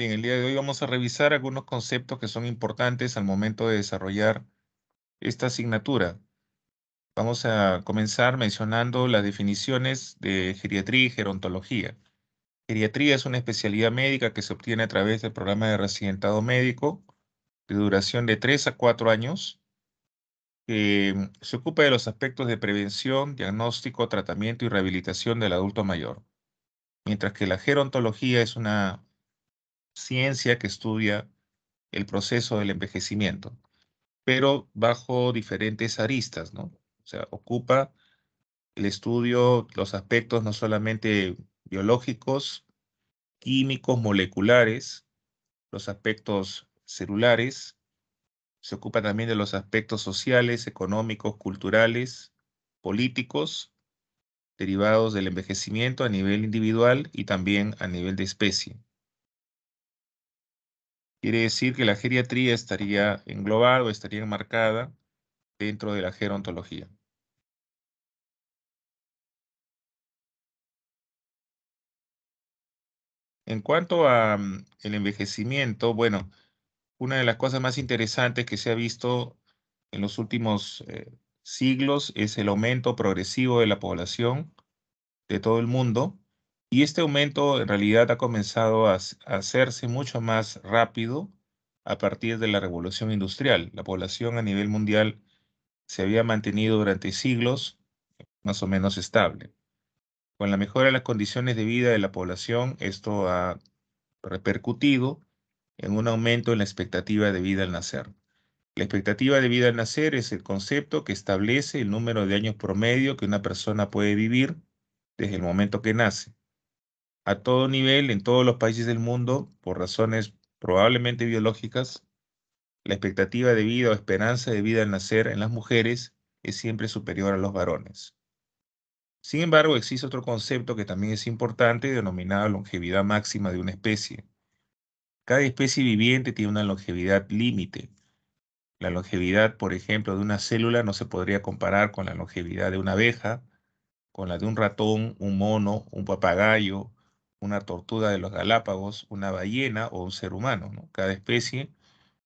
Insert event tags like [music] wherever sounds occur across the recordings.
Bien, el día de hoy vamos a revisar algunos conceptos que son importantes al momento de desarrollar esta asignatura. Vamos a comenzar mencionando las definiciones de geriatría y gerontología. Geriatría es una especialidad médica que se obtiene a través del programa de residentado médico de duración de 3 a 4 años, se ocupa de los aspectos de prevención, diagnóstico, tratamiento y rehabilitación del adulto mayor. Mientras que la gerontología es una ciencia que estudia el proceso del envejecimiento, pero bajo diferentes aristas, ¿no? O sea, ocupa el estudio, los aspectos no solamente biológicos, químicos, moleculares, los aspectos celulares, se ocupa también de los aspectos sociales, económicos, culturales, políticos, derivados del envejecimiento a nivel individual y también a nivel de especie. Quiere decir que la geriatría estaría englobada o estaría enmarcada dentro de la gerontología. En cuanto a mm, el envejecimiento, bueno, una de las cosas más interesantes que se ha visto en los últimos eh, siglos es el aumento progresivo de la población de todo el mundo y este aumento en realidad ha comenzado a, hacerse mucho más rápido a partir de la revolución industrial. La población a nivel mundial se había mantenido durante siglos más o menos estable. Con la mejora de las condiciones de vida de la población, esto ha repercutido en un aumento en la expectativa de vida al nacer. La expectativa de vida al nacer es el concepto que establece el número de años promedio que una persona puede vivir desde el momento que nace a todo nivel, en todos los países del mundo, por razones probablemente biológicas, la expectativa de vida o esperanza de vida al nacer en las mujeres es siempre superior a los varones. Sin embargo, existe otro concepto que también es importante, denominado longevidad máxima de una especie. Cada especie viviente tiene una longevidad límite. La longevidad, por ejemplo, de una célula no se podría comparar con la longevidad de una abeja, con la de un ratón, un mono, un papagayo, una tortuga de los Galápagos, una ballena o un ser humano. Cada especie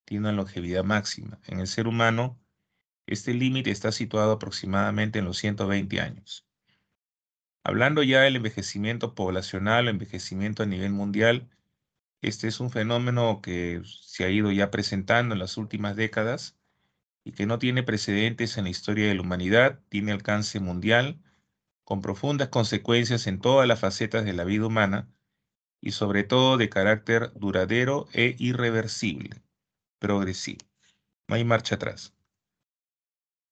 tiene una longevidad máxima. En el ser humano, este límite está situado aproximadamente en los 120 años. Hablando ya del envejecimiento poblacional, envejecimiento a nivel mundial, este es un fenómeno que se ha ido ya presentando en las últimas décadas y que no tiene precedentes en la historia de la humanidad, tiene alcance mundial con profundas consecuencias en todas las facetas de la vida humana y sobre todo de carácter duradero e irreversible, progresivo. No hay marcha atrás.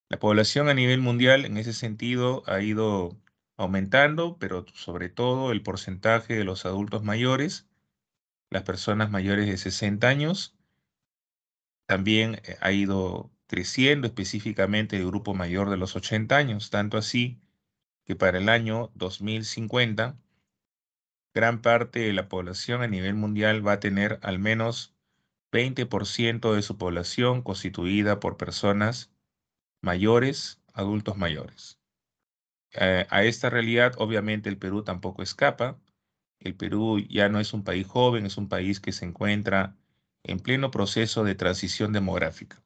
La población a nivel mundial en ese sentido ha ido aumentando, pero sobre todo el porcentaje de los adultos mayores, las personas mayores de 60 años, también eh, ha ido creciendo específicamente el grupo mayor de los 80 años, tanto así que para el año 2050 gran parte de la población a nivel mundial va a tener al menos 20% de su población constituida por personas mayores, adultos mayores. Eh, a esta realidad obviamente el Perú tampoco escapa. El Perú ya no es un país joven, es un país que se encuentra en pleno proceso de transición demográfica.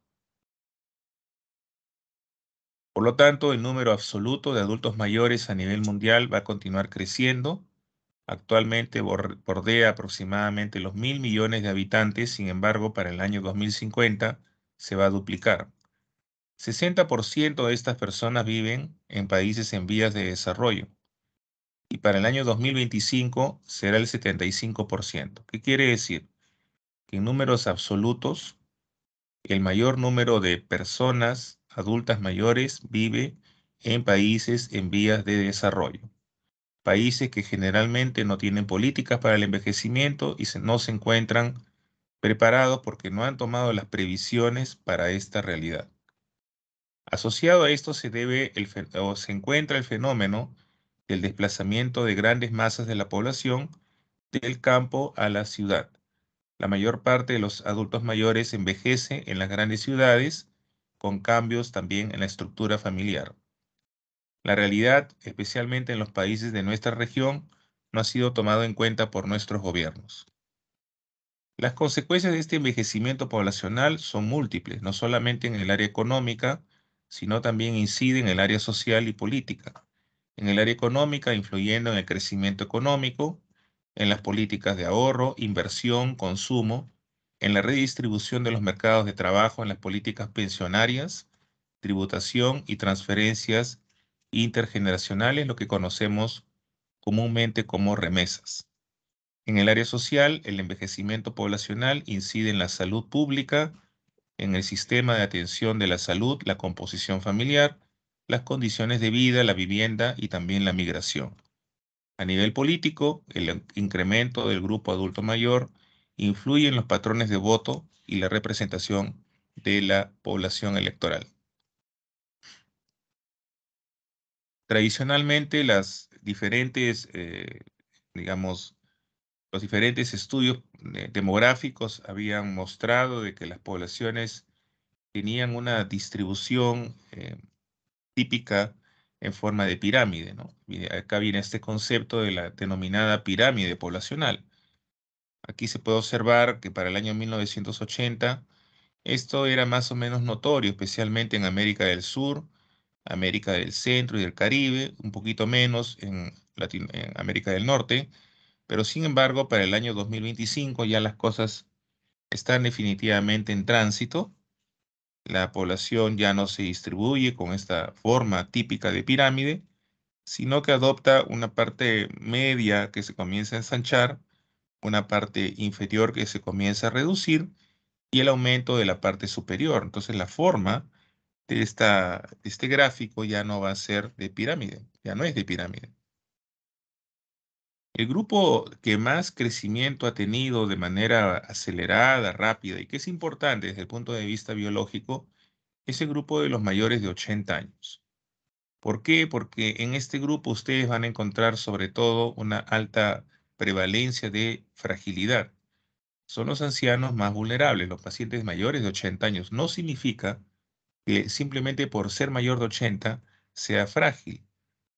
Por lo tanto, el número absoluto de adultos mayores a nivel mundial va a continuar creciendo. Actualmente bordea aproximadamente los mil millones de habitantes, sin embargo, para el año 2050 se va a duplicar. 60% de estas personas viven en países en vías de desarrollo y para el año 2025 será el 75%. ¿Qué quiere decir? Que en números absolutos, el mayor número de personas adultas mayores vive en países en vías de desarrollo, países que generalmente no tienen políticas para el envejecimiento y no se encuentran preparados porque no han tomado las previsiones para esta realidad. Asociado a esto se, debe o se encuentra el fenómeno del desplazamiento de grandes masas de la población del campo a la ciudad. La mayor parte de los adultos mayores envejece en las grandes ciudades con cambios también en la estructura familiar. La realidad, especialmente en los países de nuestra región, no ha sido tomada en cuenta por nuestros gobiernos. Las consecuencias de este envejecimiento poblacional son múltiples, no solamente en el área económica, sino también inciden en el área social y política. En el área económica, influyendo en el crecimiento económico, en las políticas de ahorro, inversión, consumo, en la redistribución de los mercados de trabajo en las políticas pensionarias, tributación y transferencias intergeneracionales, lo que conocemos comúnmente como remesas. En el área social, el envejecimiento poblacional incide en la salud pública, en el sistema de atención de la salud, la composición familiar, las condiciones de vida, la vivienda y también la migración. A nivel político, el incremento del grupo adulto mayor influyen los patrones de voto y la representación de la población electoral. Tradicionalmente, las diferentes, eh, digamos, los diferentes estudios eh, demográficos habían mostrado de que las poblaciones tenían una distribución eh, típica en forma de pirámide. Acá viene este concepto de la denominada pirámide poblacional Aquí se puede observar que para el año 1980 esto era más o menos notorio, especialmente en América del Sur, América del Centro y del Caribe, un poquito menos en, América del Norte, pero sin embargo para el año 2025 ya las cosas están definitivamente en tránsito. La población ya no se distribuye con esta forma típica de pirámide, sino que adopta una parte media que se comienza a ensanchar una parte inferior que se comienza a reducir y el aumento de la parte superior. Entonces la forma de, esta, este gráfico ya no va a ser de pirámide, ya no es de pirámide. El grupo que más crecimiento ha tenido de manera acelerada, rápida y que es importante desde el punto de vista biológico es el grupo de los mayores de 80 años. ¿Por qué? Porque en este grupo ustedes van a encontrar sobre todo una alta prevalencia de fragilidad. Son los ancianos más vulnerables, los pacientes mayores de 80 años. No significa que simplemente por ser mayor de 80 sea frágil,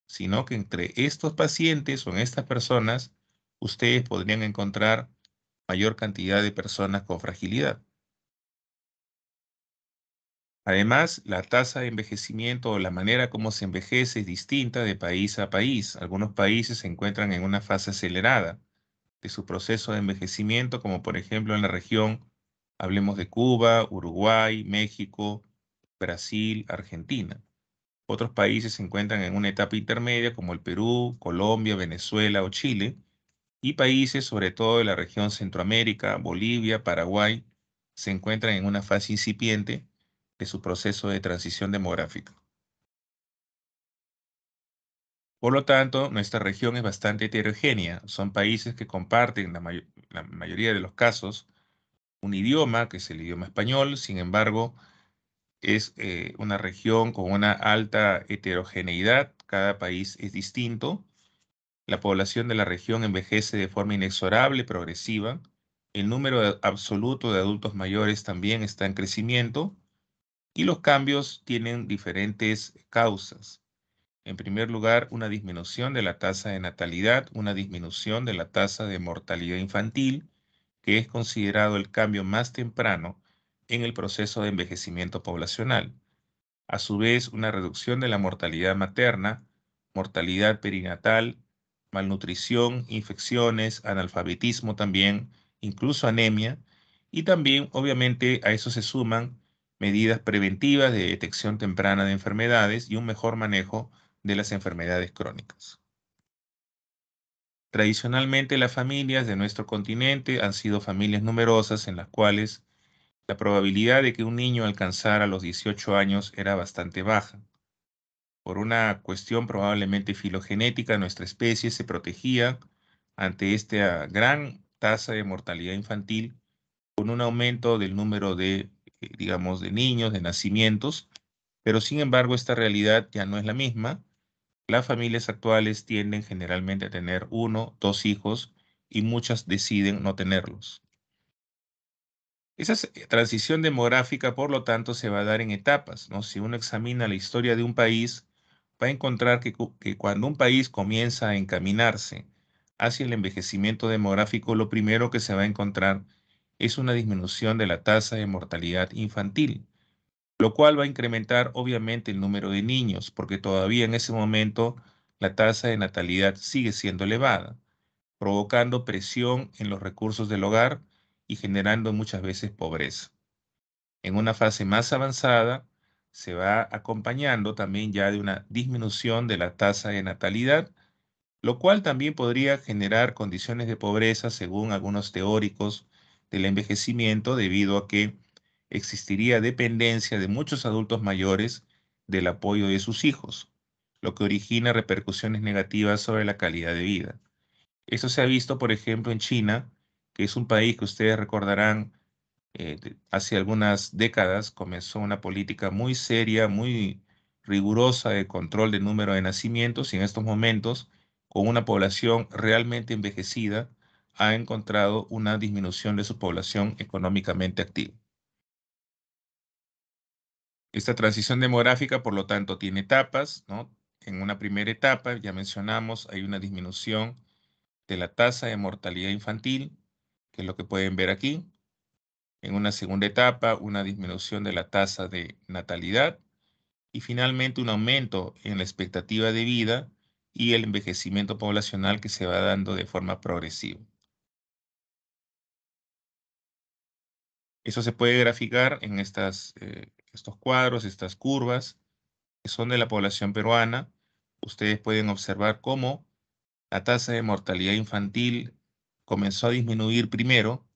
sino que entre estos pacientes o en estas personas, ustedes podrían encontrar mayor cantidad de personas con fragilidad. Además, la tasa de envejecimiento o la manera como se envejece es distinta de país a país. Algunos países se encuentran en una fase acelerada de su proceso de envejecimiento, como por ejemplo en la región, hablemos de Cuba, Uruguay, México, Brasil, Argentina. Otros países se encuentran en una etapa intermedia como el Perú, Colombia, Venezuela o Chile, y países sobre todo de la región Centroamérica, Bolivia, Paraguay, se encuentran en una fase incipiente de su proceso de transición demográfica. Por lo tanto, nuestra región es bastante heterogénea. Son países que comparten, la, la mayoría de los casos, un idioma, que es el idioma español. Sin embargo, es eh, una región con una alta heterogeneidad. Cada país es distinto. La población de la región envejece de forma inexorable, progresiva. El número absoluto de adultos mayores también está en crecimiento y los cambios tienen diferentes causas. En primer lugar, una disminución de la tasa de natalidad, una disminución de la tasa de mortalidad infantil, que es considerado el cambio más temprano en el proceso de envejecimiento poblacional. A su vez, una reducción de la mortalidad materna, mortalidad perinatal, malnutrición, infecciones, analfabetismo también, incluso anemia, y también obviamente a eso se suman medidas preventivas de detección temprana de enfermedades y un mejor manejo de las enfermedades crónicas. Tradicionalmente las familias de nuestro continente han sido familias numerosas en las cuales la probabilidad de que un niño alcanzara los 18 años era bastante baja. Por una cuestión probablemente filogenética, nuestra especie se protegía ante esta gran tasa de mortalidad infantil con un aumento del número de eh, digamos, de niños, de nacimientos, pero sin embargo esta realidad ya no es la misma. Las familias actuales tienden generalmente a tener uno, dos hijos y muchas deciden no tenerlos. Esa eh, transición demográfica, por lo tanto, se va a dar en etapas. ¿no? Si uno examina la historia de un país, va a encontrar que, que cuando un país comienza a encaminarse hacia el envejecimiento demográfico, lo primero que se va a encontrar es es una disminución de la tasa de mortalidad infantil, lo cual va a incrementar obviamente el número de niños, porque todavía en ese momento la tasa de natalidad sigue siendo elevada, provocando presión en los recursos del hogar y generando muchas veces pobreza. En una fase más avanzada, se va acompañando también ya de una disminución de la tasa de natalidad, lo cual también podría generar condiciones de pobreza, según algunos teóricos, del envejecimiento debido a que existiría dependencia de muchos adultos mayores del apoyo de sus hijos, lo que origina repercusiones negativas sobre la calidad de vida. Esto se ha visto, por ejemplo, en China, que es un país que ustedes recordarán eh, hace algunas décadas comenzó una política muy seria, muy rigurosa de control del número de nacimientos y en estos momentos, con una población realmente envejecida, ha encontrado una disminución de su población económicamente activa. Esta transición demográfica, por lo tanto, tiene etapas. En una primera etapa, ya mencionamos, hay una disminución de la tasa de mortalidad infantil, que es lo que pueden ver aquí. En una segunda etapa, una disminución de la tasa de natalidad y finalmente un aumento en la expectativa de vida y el envejecimiento poblacional que se va dando de forma progresiva. Eso se puede graficar en estas, eh, estos cuadros, estas curvas, que son de la población peruana. Ustedes pueden observar cómo la tasa de mortalidad infantil comenzó a disminuir primero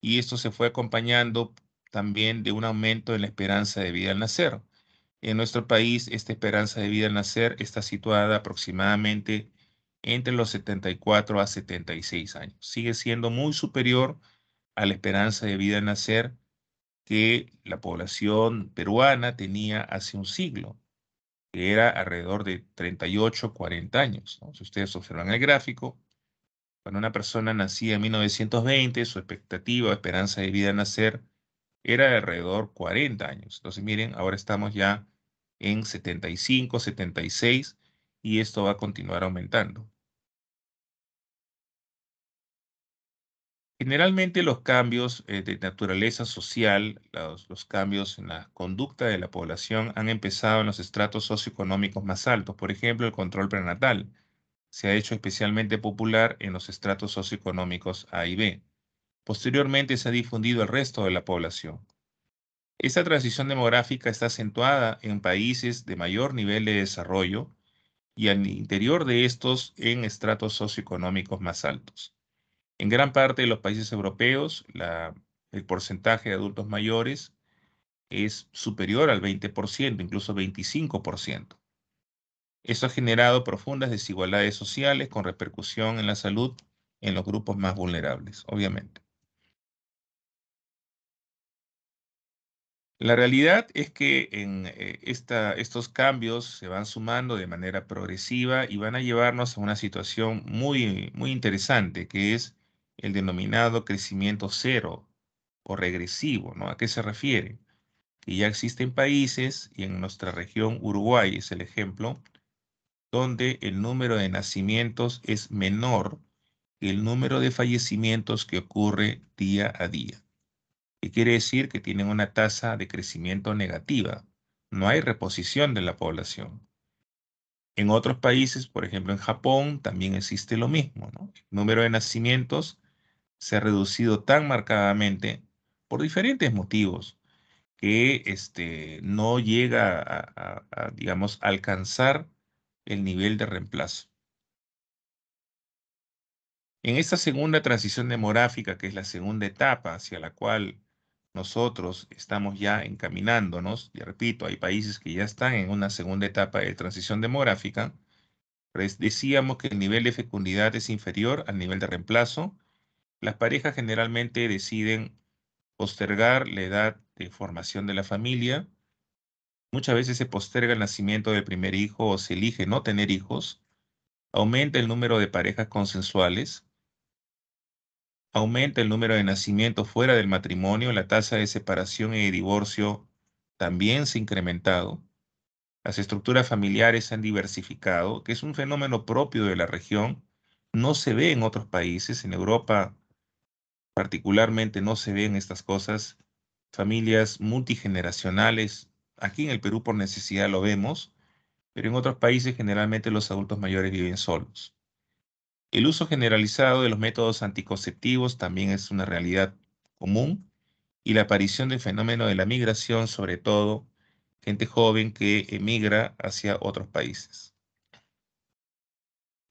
y esto se fue acompañando también de un aumento en la esperanza de vida al nacer. En nuestro país, esta esperanza de vida al nacer está situada aproximadamente entre los 74 a 76 años. Sigue siendo muy superior a la esperanza de vida al nacer que la población peruana tenía hace un siglo, que era alrededor de 38, 40 años. Si ustedes observan el gráfico, cuando una persona nacía en 1920, su expectativa, esperanza de vida nacer era de alrededor 40 años. Entonces miren, ahora estamos ya en 75, 76 y esto va a continuar aumentando. Generalmente los cambios eh, de naturaleza social, los, los, cambios en la conducta de la población han empezado en los estratos socioeconómicos más altos, por ejemplo, el control prenatal. Se ha hecho especialmente popular en los estratos socioeconómicos A y B. Posteriormente se ha difundido al resto de la población. Esta transición demográfica está acentuada en países de mayor nivel de desarrollo y al interior de estos en estratos socioeconómicos más altos. En gran parte de los países europeos, el porcentaje de adultos mayores es superior al 20%, incluso 25%. Eso ha generado profundas desigualdades sociales con repercusión en la salud en los grupos más vulnerables, obviamente. La realidad es que en eh, esta, estos cambios se van sumando de manera progresiva y van a llevarnos a una situación muy, muy interesante, que es el denominado crecimiento cero o regresivo, ¿no? ¿A qué se refiere? Que ya existen países, y en nuestra región Uruguay es el ejemplo, donde el número de nacimientos es menor que el número de fallecimientos que ocurre día a día. ¿Qué quiere decir? Que tienen una tasa de crecimiento negativa. No hay reposición de la población. En otros países, por ejemplo en Japón, también existe lo mismo. ¿no? número de nacimientos se ha reducido tan marcadamente por diferentes motivos que este, no llega a, digamos, alcanzar el nivel de reemplazo. En esta segunda transición demográfica, que es la segunda etapa hacia la cual nosotros estamos ya encaminándonos, y repito, hay países que ya están en una segunda etapa de transición demográfica, pues, decíamos que el nivel de fecundidad es inferior al nivel de reemplazo las parejas generalmente deciden postergar la edad de formación de la familia. Muchas veces se posterga el nacimiento del primer hijo o se elige no tener hijos. Aumenta el número de parejas consensuales. Aumenta el número de nacimientos fuera del matrimonio. La tasa de separación y de divorcio también se ha incrementado. Las estructuras familiares se han diversificado, que es un fenómeno propio de la región. No se ve en otros países. En Europa particularmente no se ven estas cosas. Familias multigeneracionales, aquí en el Perú por necesidad lo vemos, pero en otros países generalmente los adultos mayores viven solos. El uso generalizado de los métodos anticonceptivos también es una realidad común y la aparición del fenómeno de la migración, sobre todo gente joven que emigra hacia otros países.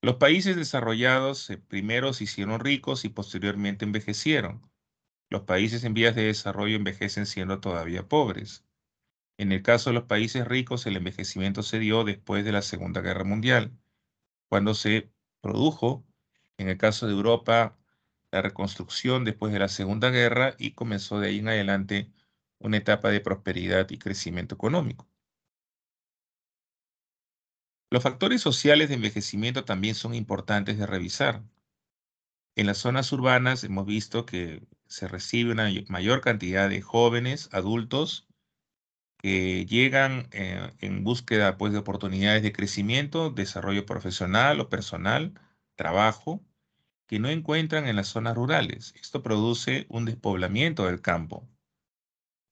Los países desarrollados eh, primero se hicieron ricos y posteriormente envejecieron. Los países en vías de desarrollo envejecen siendo todavía pobres. En el caso de los países ricos, el envejecimiento se dio después de la Segunda Guerra Mundial, cuando se produjo, en el caso de Europa, la reconstrucción después de la Segunda Guerra y comenzó de ahí en adelante una etapa de prosperidad y crecimiento económico. Los factores sociales de envejecimiento también son importantes de revisar. En las zonas urbanas hemos visto que se recibe una mayor cantidad de jóvenes, adultos, que llegan eh, en búsqueda pues, de oportunidades de crecimiento, desarrollo profesional o personal, trabajo, que no encuentran en las zonas rurales. Esto produce un despoblamiento del campo.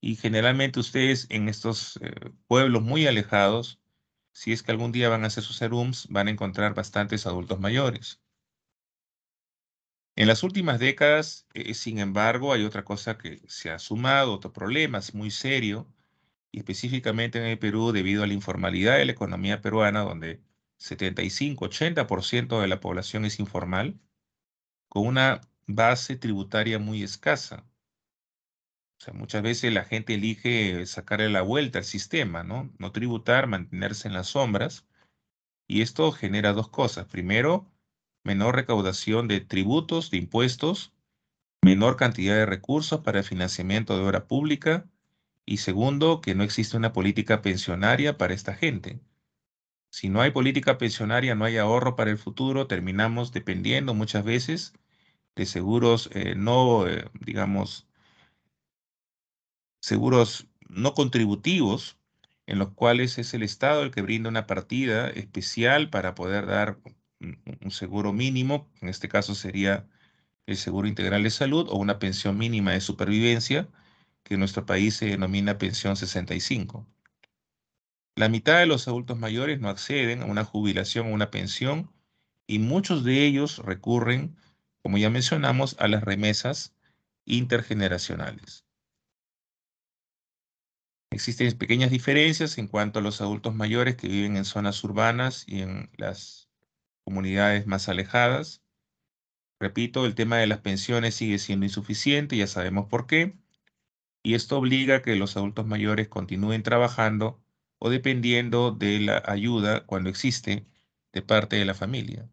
Y generalmente ustedes en estos eh, pueblos muy alejados si es que algún día van a hacer sus serums, van a encontrar bastantes adultos mayores. En las últimas décadas, eh, sin embargo, hay otra cosa que se ha sumado, otro problema es muy serio, específicamente en el Perú debido a la informalidad de la economía peruana, donde 75-80% de la población es informal, con una base tributaria muy escasa muchas veces la gente elige sacarle la vuelta al sistema, ¿no? No tributar, mantenerse en las sombras. Y esto genera dos cosas. Primero, menor recaudación de tributos, de impuestos, menor cantidad de recursos para el financiamiento de obra pública. Y segundo, que no existe una política pensionaria para esta gente. Si no hay política pensionaria, no hay ahorro para el futuro, terminamos dependiendo muchas veces de seguros eh, no, eh, digamos, seguros no contributivos, en los cuales es el Estado el que brinda una partida especial para poder dar un seguro mínimo, en este caso sería el seguro integral de salud o una pensión mínima de supervivencia, que en nuestro país se denomina pensión 65. La mitad de los adultos mayores no acceden a una jubilación o una pensión y muchos de ellos recurren, como ya mencionamos, a las remesas intergeneracionales. Existen pequeñas diferencias en cuanto a los adultos mayores que viven en zonas urbanas y en las comunidades más alejadas. Repito, el tema de las pensiones sigue siendo insuficiente, ya sabemos por qué, y esto obliga a que los adultos mayores continúen trabajando o dependiendo de la ayuda cuando existe de parte de la familia.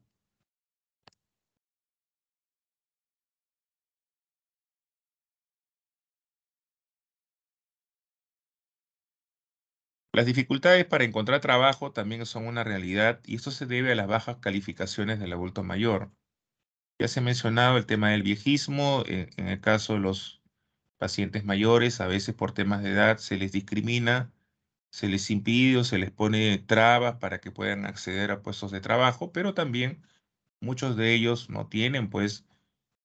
Las dificultades para encontrar trabajo también son una realidad y esto se debe a las bajas calificaciones del adulto mayor. Ya se ha mencionado el tema del viejismo, eh, en el caso de los pacientes mayores, a veces por temas de edad se les discrimina, se les impide o se les pone trabas para que puedan acceder a puestos de trabajo, pero también muchos de ellos no tienen pues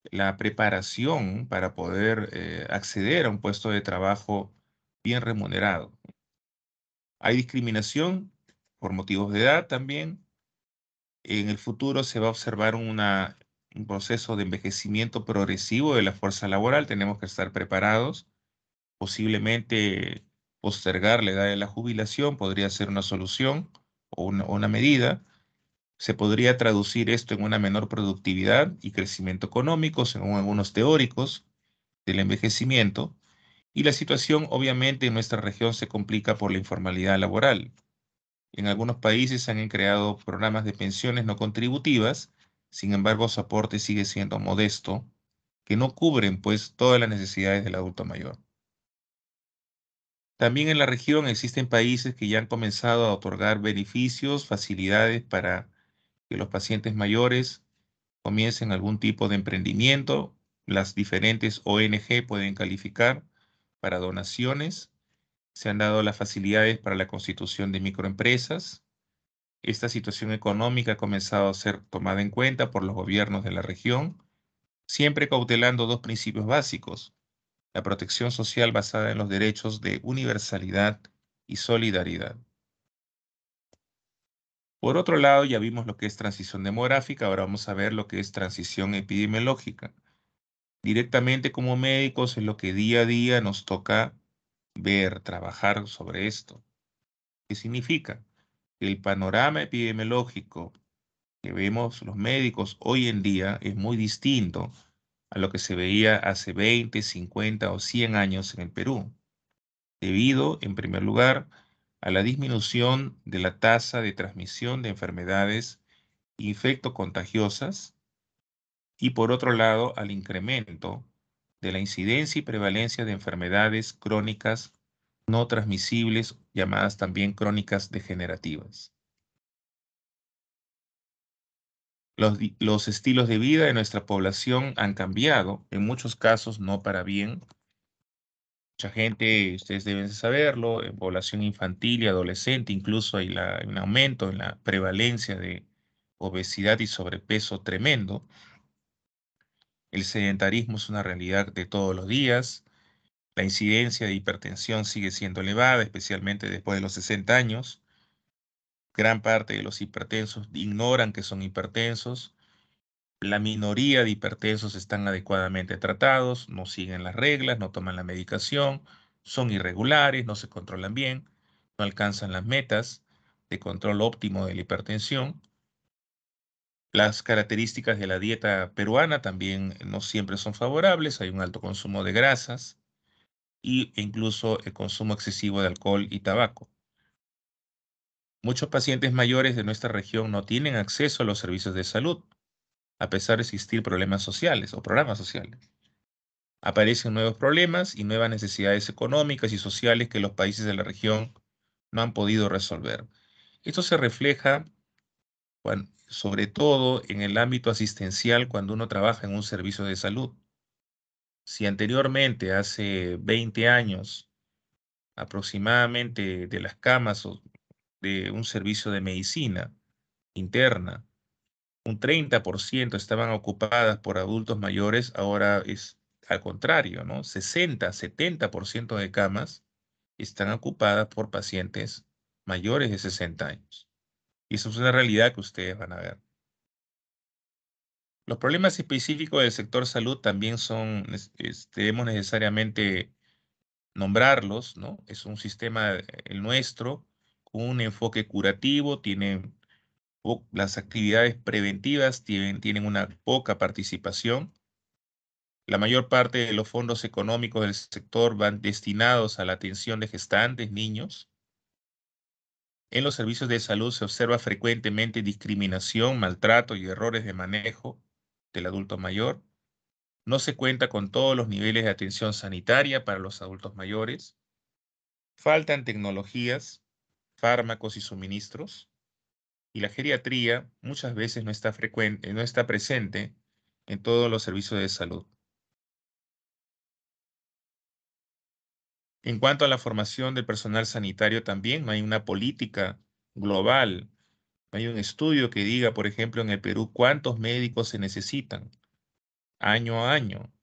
la preparación para poder eh, acceder a un puesto de trabajo bien remunerado. Hay discriminación por motivos de edad también. En el futuro se va a observar un proceso de envejecimiento progresivo de la fuerza laboral. Tenemos que estar preparados. Posiblemente postergar la edad de la jubilación podría ser una solución o una medida. Se podría traducir esto en una menor productividad y crecimiento económico, según algunos teóricos del envejecimiento. Y la situación obviamente en nuestra región se complica por la informalidad laboral. En algunos países se han creado programas de pensiones no contributivas, sin embargo su aporte sigue siendo modesto, que no cubren pues todas las necesidades del adulto mayor. También en la región existen países que ya han comenzado a otorgar beneficios, facilidades para que los pacientes mayores comiencen algún tipo de emprendimiento. Las diferentes ONG pueden calificar para donaciones, se han dado las facilidades para la constitución de microempresas. Esta situación económica ha comenzado a ser tomada en cuenta por los gobiernos de la región, siempre cautelando dos principios básicos, la protección social basada en los derechos de universalidad y solidaridad. Por otro lado, ya vimos lo que es transición demográfica, ahora vamos a ver lo que es transición epidemiológica directamente como médicos es lo que día a día nos toca ver, trabajar sobre esto. ¿Qué significa? El panorama epidemiológico que vemos los médicos hoy en día es muy distinto a lo que se veía hace 20, 50 o 100 años en el Perú, debido, en primer lugar, a la disminución de la tasa de transmisión de enfermedades infectocontagiosas y por otro lado al incremento de la incidencia y prevalencia de enfermedades crónicas no transmisibles, llamadas también crónicas degenerativas. Los, estilos de vida de nuestra población han cambiado, en muchos casos no para bien. Mucha gente, ustedes deben saberlo, en población infantil y adolescente, incluso hay un aumento en la prevalencia de obesidad y sobrepeso tremendo. El sedentarismo es una realidad de todos los días. La incidencia de hipertensión sigue siendo elevada, especialmente después de los 60 años. Gran parte de los hipertensos ignoran que son hipertensos. La minoría de hipertensos están adecuadamente tratados, no siguen las reglas, no toman la medicación, son irregulares, no se controlan bien, no alcanzan las metas de control óptimo de la hipertensión. Las características de la dieta peruana también eh, no siempre son favorables, hay un alto consumo de grasas e incluso el eh, consumo excesivo de alcohol y tabaco. Muchos pacientes mayores de nuestra región no tienen acceso a los servicios de salud, a pesar de existir problemas sociales o programas sociales. Aparecen nuevos problemas y nuevas necesidades económicas y sociales que los países de la región no han podido resolver. Esto se refleja sobre todo en el ámbito asistencial cuando uno trabaja en un servicio de salud. Si anteriormente, hace 20 años, aproximadamente de las camas de un servicio de medicina interna, un 30% estaban ocupadas por adultos mayores, ahora es al contrario, ¿no? 60, 70% de camas están ocupadas por pacientes mayores de 60 años. Y eso es una realidad que ustedes van a ver. Los problemas específicos del sector salud también son, debemos este, necesariamente nombrarlos, ¿no? Es un sistema, eh, el nuestro, con un enfoque curativo, tiene las actividades preventivas tienen, tienen una poca participación. La mayor parte de los fondos económicos del sector van destinados a la atención de gestantes, niños, en los servicios de salud se observa frecuentemente discriminación, maltrato y errores de manejo del adulto mayor. No se cuenta con todos los niveles de atención sanitaria para los adultos mayores. Faltan tecnologías, fármacos y suministros. Y la geriatría muchas veces no está, frecuente, no está presente en todos los servicios de salud. En cuanto a la formación del personal sanitario también, no hay una política global, no hay un estudio que diga, por ejemplo, en el Perú cuántos médicos se necesitan año a año,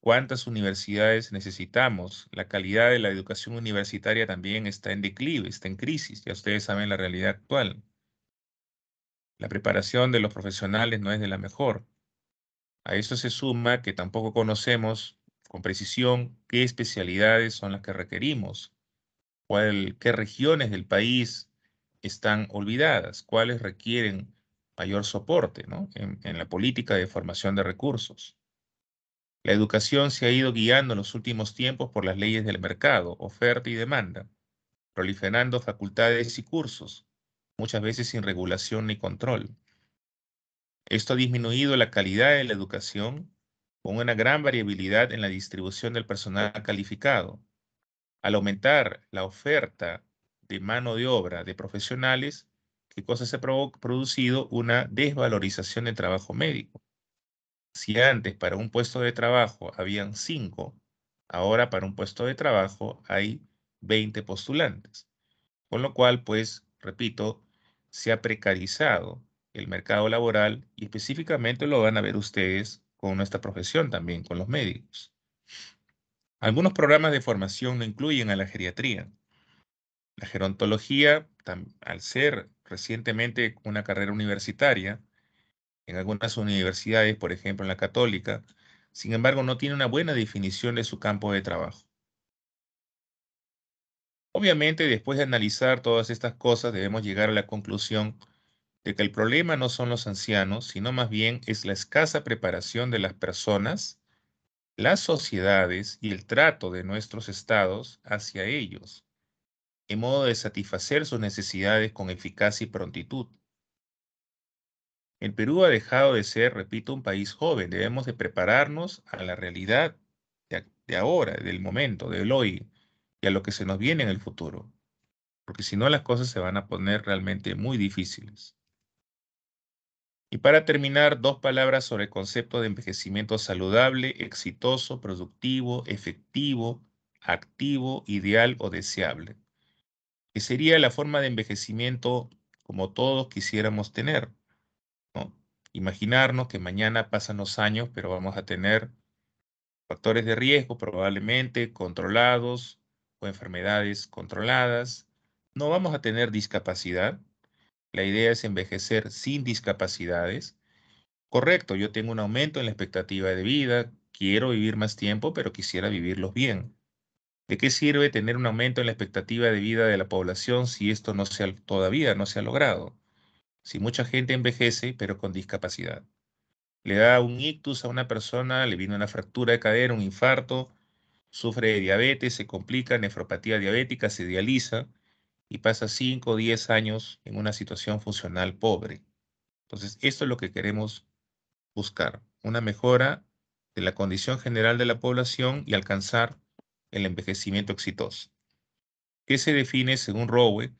cuántas universidades necesitamos. La calidad de la educación universitaria también está en declive, está en crisis, ya ustedes saben la realidad actual. La preparación de los profesionales no es de la mejor. A eso se suma que tampoco conocemos con precisión qué especialidades son las que requerimos, cuál, qué regiones del país están olvidadas, cuáles requieren mayor soporte en, en, la política de formación de recursos. La educación se ha ido guiando en los últimos tiempos por las leyes del mercado, oferta y demanda, proliferando facultades y cursos, muchas veces sin regulación ni control. Esto ha disminuido la calidad de la educación con una gran variabilidad en la distribución del personal calificado. Al aumentar la oferta de mano de obra de profesionales, ¿qué cosa se ha producido? Una desvalorización del trabajo médico. Si antes para un puesto de trabajo habían cinco, ahora para un puesto de trabajo hay 20 postulantes. Con lo cual, pues, repito, se ha precarizado el mercado laboral y específicamente lo van a ver ustedes con nuestra profesión también, con los médicos. Algunos programas de formación no incluyen a la geriatría. La gerontología, al ser recientemente una carrera universitaria, en algunas universidades, por ejemplo en la católica, sin embargo no tiene una buena definición de su campo de trabajo. Obviamente, después de analizar todas estas cosas, debemos llegar a la conclusión de que el problema no son los ancianos, sino más bien es la escasa preparación de las personas, las sociedades y el trato de nuestros estados hacia ellos, en modo de satisfacer sus necesidades con eficacia y prontitud. El Perú ha dejado de ser, repito, un país joven. Debemos de prepararnos a la realidad de, ahora, del momento, del hoy, y a lo que se nos viene en el futuro. Porque si no, las cosas se van a poner realmente muy difíciles. Y para terminar, dos palabras sobre el concepto de envejecimiento saludable, exitoso, productivo, efectivo, activo, ideal o deseable, que sería la forma de envejecimiento como todos quisiéramos tener. Imaginarnos que mañana pasan los años, pero vamos a tener factores de riesgo probablemente controlados o enfermedades controladas. No vamos a tener discapacidad, la idea es envejecer sin discapacidades. Correcto, yo tengo un aumento en la expectativa de vida, quiero vivir más tiempo, pero quisiera vivirlos bien. ¿De qué sirve tener un aumento en la expectativa de vida de la población si esto no se todavía no se ha logrado? Si mucha gente envejece, pero con discapacidad. Le da un ictus a una persona, le viene una fractura de cadera, un infarto, sufre de diabetes, se complica, nefropatía diabética, se dializa, y pasa 5 o 10 años en una situación funcional pobre. Entonces, esto es lo que queremos buscar, una mejora de la condición general de la población y alcanzar el envejecimiento exitoso, que se define, según Rowe,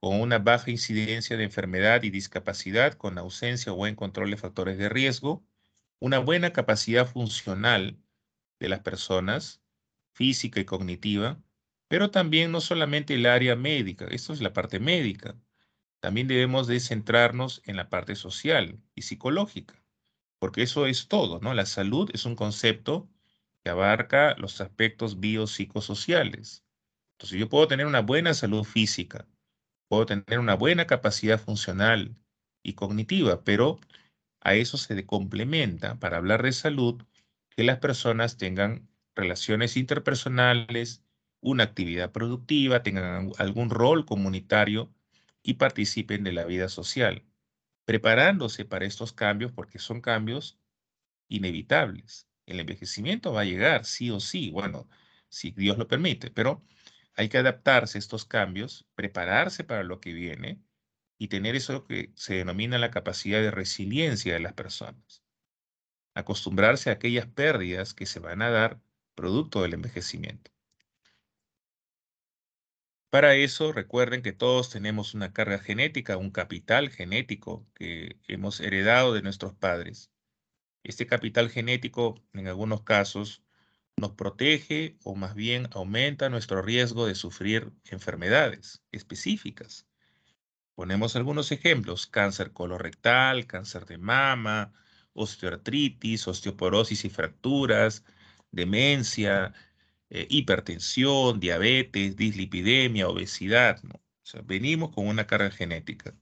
con una baja incidencia de enfermedad y discapacidad con ausencia o buen control de factores de riesgo, una buena capacidad funcional de las personas, física y cognitiva, pero también no solamente el área médica, esto es la parte médica. También debemos de centrarnos en la parte social y psicológica, porque eso es todo, ¿no? La salud es un concepto que abarca los aspectos biopsicosociales. Entonces yo puedo tener una buena salud física, puedo tener una buena capacidad funcional y cognitiva, pero a eso se complementa para hablar de salud que las personas tengan relaciones interpersonales, una actividad productiva, tengan algún rol comunitario y participen de la vida social, preparándose para estos cambios porque son cambios inevitables. El envejecimiento va a llegar sí o sí, bueno, si Dios lo permite, pero hay que adaptarse a estos cambios, prepararse para lo que viene y tener eso que se denomina la capacidad de resiliencia de las personas. Acostumbrarse a aquellas pérdidas que se van a dar producto del envejecimiento. Para eso, recuerden que todos tenemos una carga genética, un capital genético que hemos heredado de nuestros padres. Este capital genético, en algunos casos, nos protege o más bien aumenta nuestro riesgo de sufrir enfermedades específicas. Ponemos algunos ejemplos, cáncer colorectal, cáncer de mama, osteoartritis, osteoporosis y fracturas, demencia, eh, hipertensión, diabetes, dislipidemia, obesidad. ¿no? O sea, venimos con una carga genética.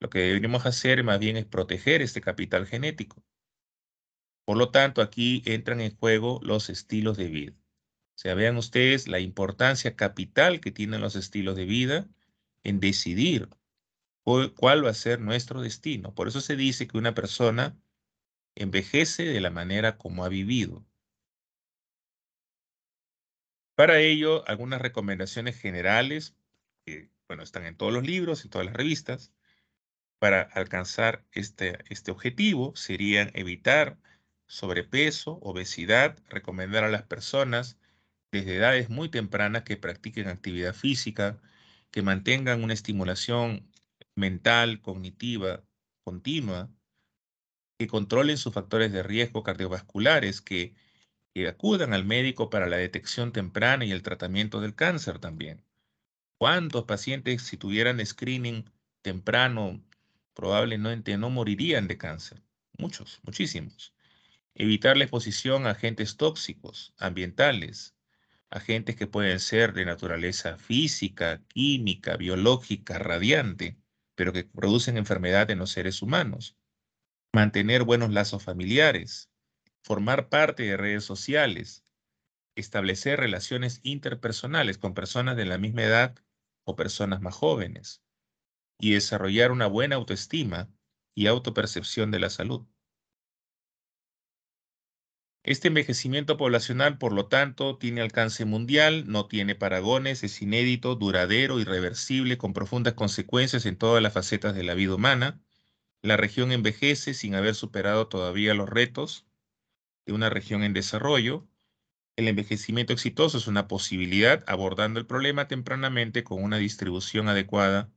Lo que deberíamos hacer más bien es proteger este capital genético. Por lo tanto, aquí entran en juego los estilos de vida. O sea, vean ustedes la importancia capital que tienen los estilos de vida en decidir cuál va a ser nuestro destino. Por eso se dice que una persona envejece de la manera como ha vivido. Para ello, algunas recomendaciones generales, que bueno, están en todos los libros, y todas las revistas, para alcanzar este, este objetivo serían evitar sobrepeso, obesidad, recomendar a las personas desde edades muy tempranas que practiquen actividad física, que mantengan una estimulación mental, cognitiva, continua, que controlen sus factores de riesgo cardiovasculares, que acudan al médico para la detección temprana y el tratamiento del cáncer también. ¿Cuántos pacientes si tuvieran screening temprano probablemente no morirían de cáncer? Muchos, muchísimos. Evitar la exposición a agentes tóxicos, ambientales, agentes que pueden ser de naturaleza física, química, biológica, radiante, pero que producen enfermedad en los seres humanos. Mantener buenos lazos familiares, formar parte de redes sociales, establecer relaciones interpersonales con personas de la misma edad o personas más jóvenes, y desarrollar una buena autoestima y autopercepción de la salud. Este envejecimiento poblacional, por lo tanto, tiene alcance mundial, no tiene paragones, es inédito, duradero, irreversible, con profundas consecuencias en todas las facetas de la vida humana. La región envejece sin haber superado todavía los retos de una región en desarrollo. El envejecimiento exitoso es una posibilidad abordando el problema tempranamente con una distribución adecuada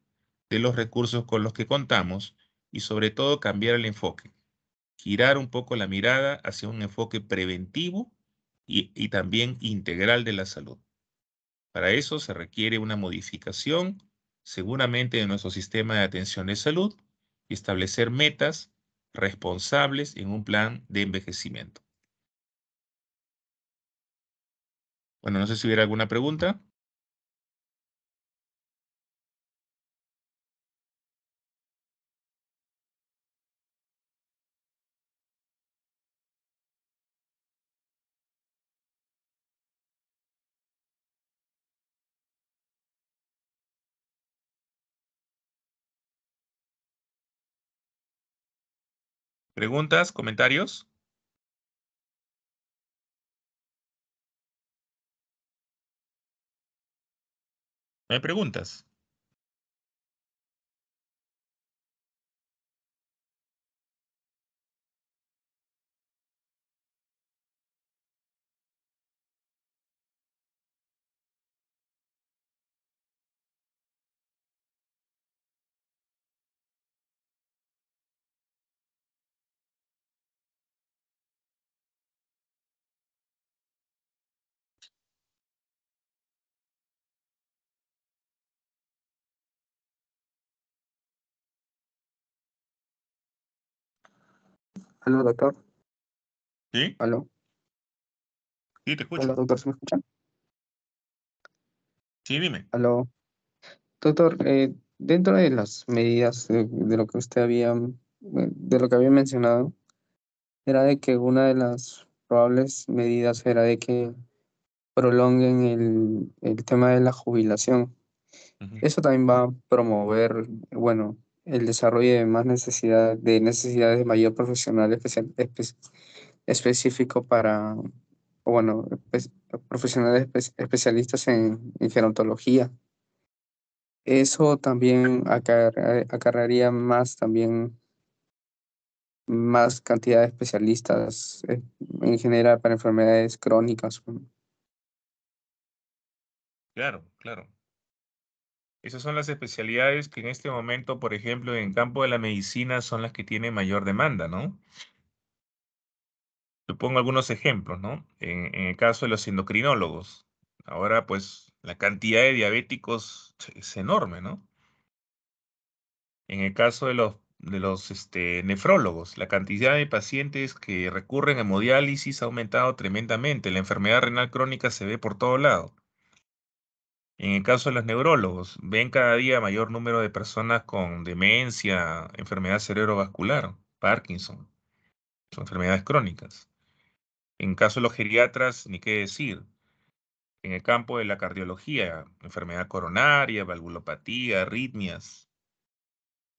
de los recursos con los que contamos y sobre todo cambiar el enfoque, girar un poco la mirada hacia un enfoque preventivo y, también integral de la salud. Para eso se requiere una modificación seguramente de nuestro sistema de atención de salud y establecer metas responsables en un plan de envejecimiento. Bueno, no sé si hubiera alguna pregunta. ¿Preguntas? ¿Comentarios? No hay preguntas. Aló, doctor. ¿Sí? Aló. Sí, te escucho. Aló, doctor, ¿se me escucha? Sí, dime. Aló. Doctor, eh, dentro de las medidas de, lo que usted había, eh, de lo que había mencionado, era de que una de las probables medidas era de que prolonguen el, el tema de la jubilación. Eso también va a promover, bueno, el desarrollo de más necesidad, de necesidades de mayor profesional especial específico para, bueno, pues, profesionales especialistas en, gerontología. Eso también acarrearía más también más cantidad de especialistas eh, en general para enfermedades crónicas. Claro, claro. Esas son las especialidades que en este momento, por ejemplo, en el campo de la medicina son las que tienen mayor demanda, ¿no? Yo pongo algunos ejemplos, ¿no? En, el caso de los endocrinólogos. Ahora, pues, la cantidad de diabéticos es enorme, ¿no? En el caso de los, de los este, nefrólogos, la cantidad de pacientes que recurren a hemodiálisis ha aumentado tremendamente. La enfermedad renal crónica se ve por todo lado. En el caso de los neurólogos, ven cada día mayor número de personas con demencia, enfermedad cerebrovascular, Parkinson, son enfermedades crónicas. En el caso de los geriatras, ni qué decir. En el campo de la cardiología, enfermedad coronaria, valvulopatía, arritmias,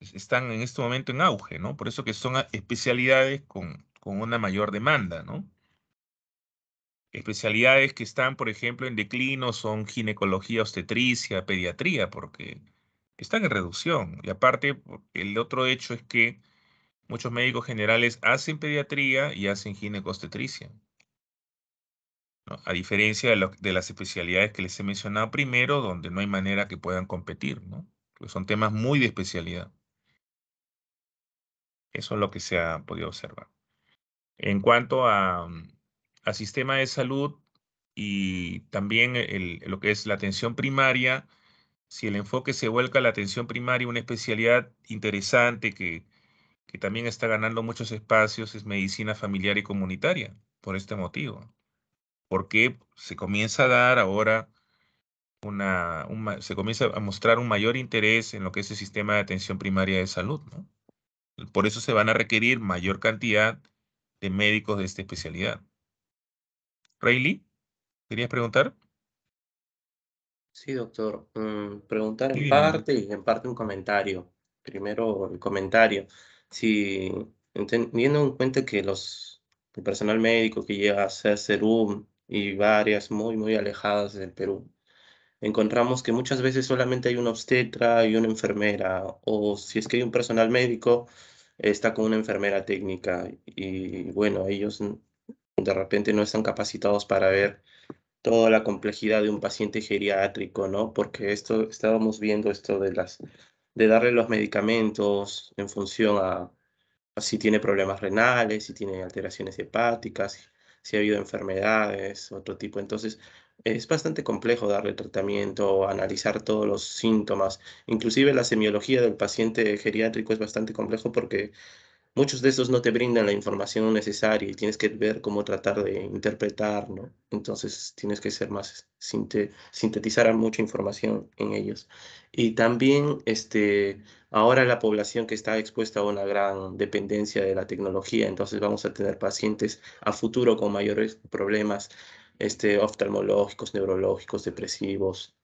están en este momento en auge, ¿no? Por eso que son especialidades con, con una mayor demanda, ¿no? especialidades que están, por ejemplo, en declino son ginecología, obstetricia, pediatría, porque están en reducción. Y aparte, el otro hecho es que muchos médicos generales hacen pediatría y hacen ginecostetricia. ¿no? A diferencia de, las especialidades que les he mencionado primero, donde no hay manera que puedan competir, ¿no? son temas muy de especialidad. Eso es lo que se ha podido observar. En cuanto a mm, al sistema de salud y también lo que es la atención primaria, si el enfoque se vuelca a la atención primaria, una especialidad interesante que, que también está ganando muchos espacios es medicina familiar y comunitaria, por este motivo. Porque se comienza a dar ahora una, se comienza a mostrar un mayor interés en lo que es el sistema de atención primaria de salud, ¿no? Por eso se van a requerir mayor cantidad de médicos de esta especialidad. Rayleigh, ¿querías preguntar? Sí, doctor. Mm, preguntar en parte y en parte un comentario. Primero el comentario. Si teniendo en cuenta que los, el personal médico que llega a hacer Serum y varias muy, muy alejadas del Perú, encontramos que muchas veces solamente hay un obstetra y una enfermera, o si es que hay un personal médico, está con una enfermera técnica. Y bueno, ellos de repente no están capacitados para ver toda la complejidad de un paciente geriátrico, ¿no? Porque esto, estábamos viendo esto de las, de darle los medicamentos en función a, si tiene problemas renales, si tiene alteraciones hepáticas, si, si ha habido enfermedades, otro tipo. Entonces, es bastante complejo darle tratamiento, analizar todos los síntomas. Inclusive la semiología del paciente geriátrico es bastante complejo porque muchos de esos no te brindan la información necesaria y tienes que ver cómo tratar de interpretar, Entonces tienes que ser más sintetizar mucha información en ellos. Y también este, ahora la población que está expuesta a una gran dependencia de la tecnología, entonces vamos a tener pacientes a futuro con mayores problemas este, oftalmológicos, neurológicos, depresivos,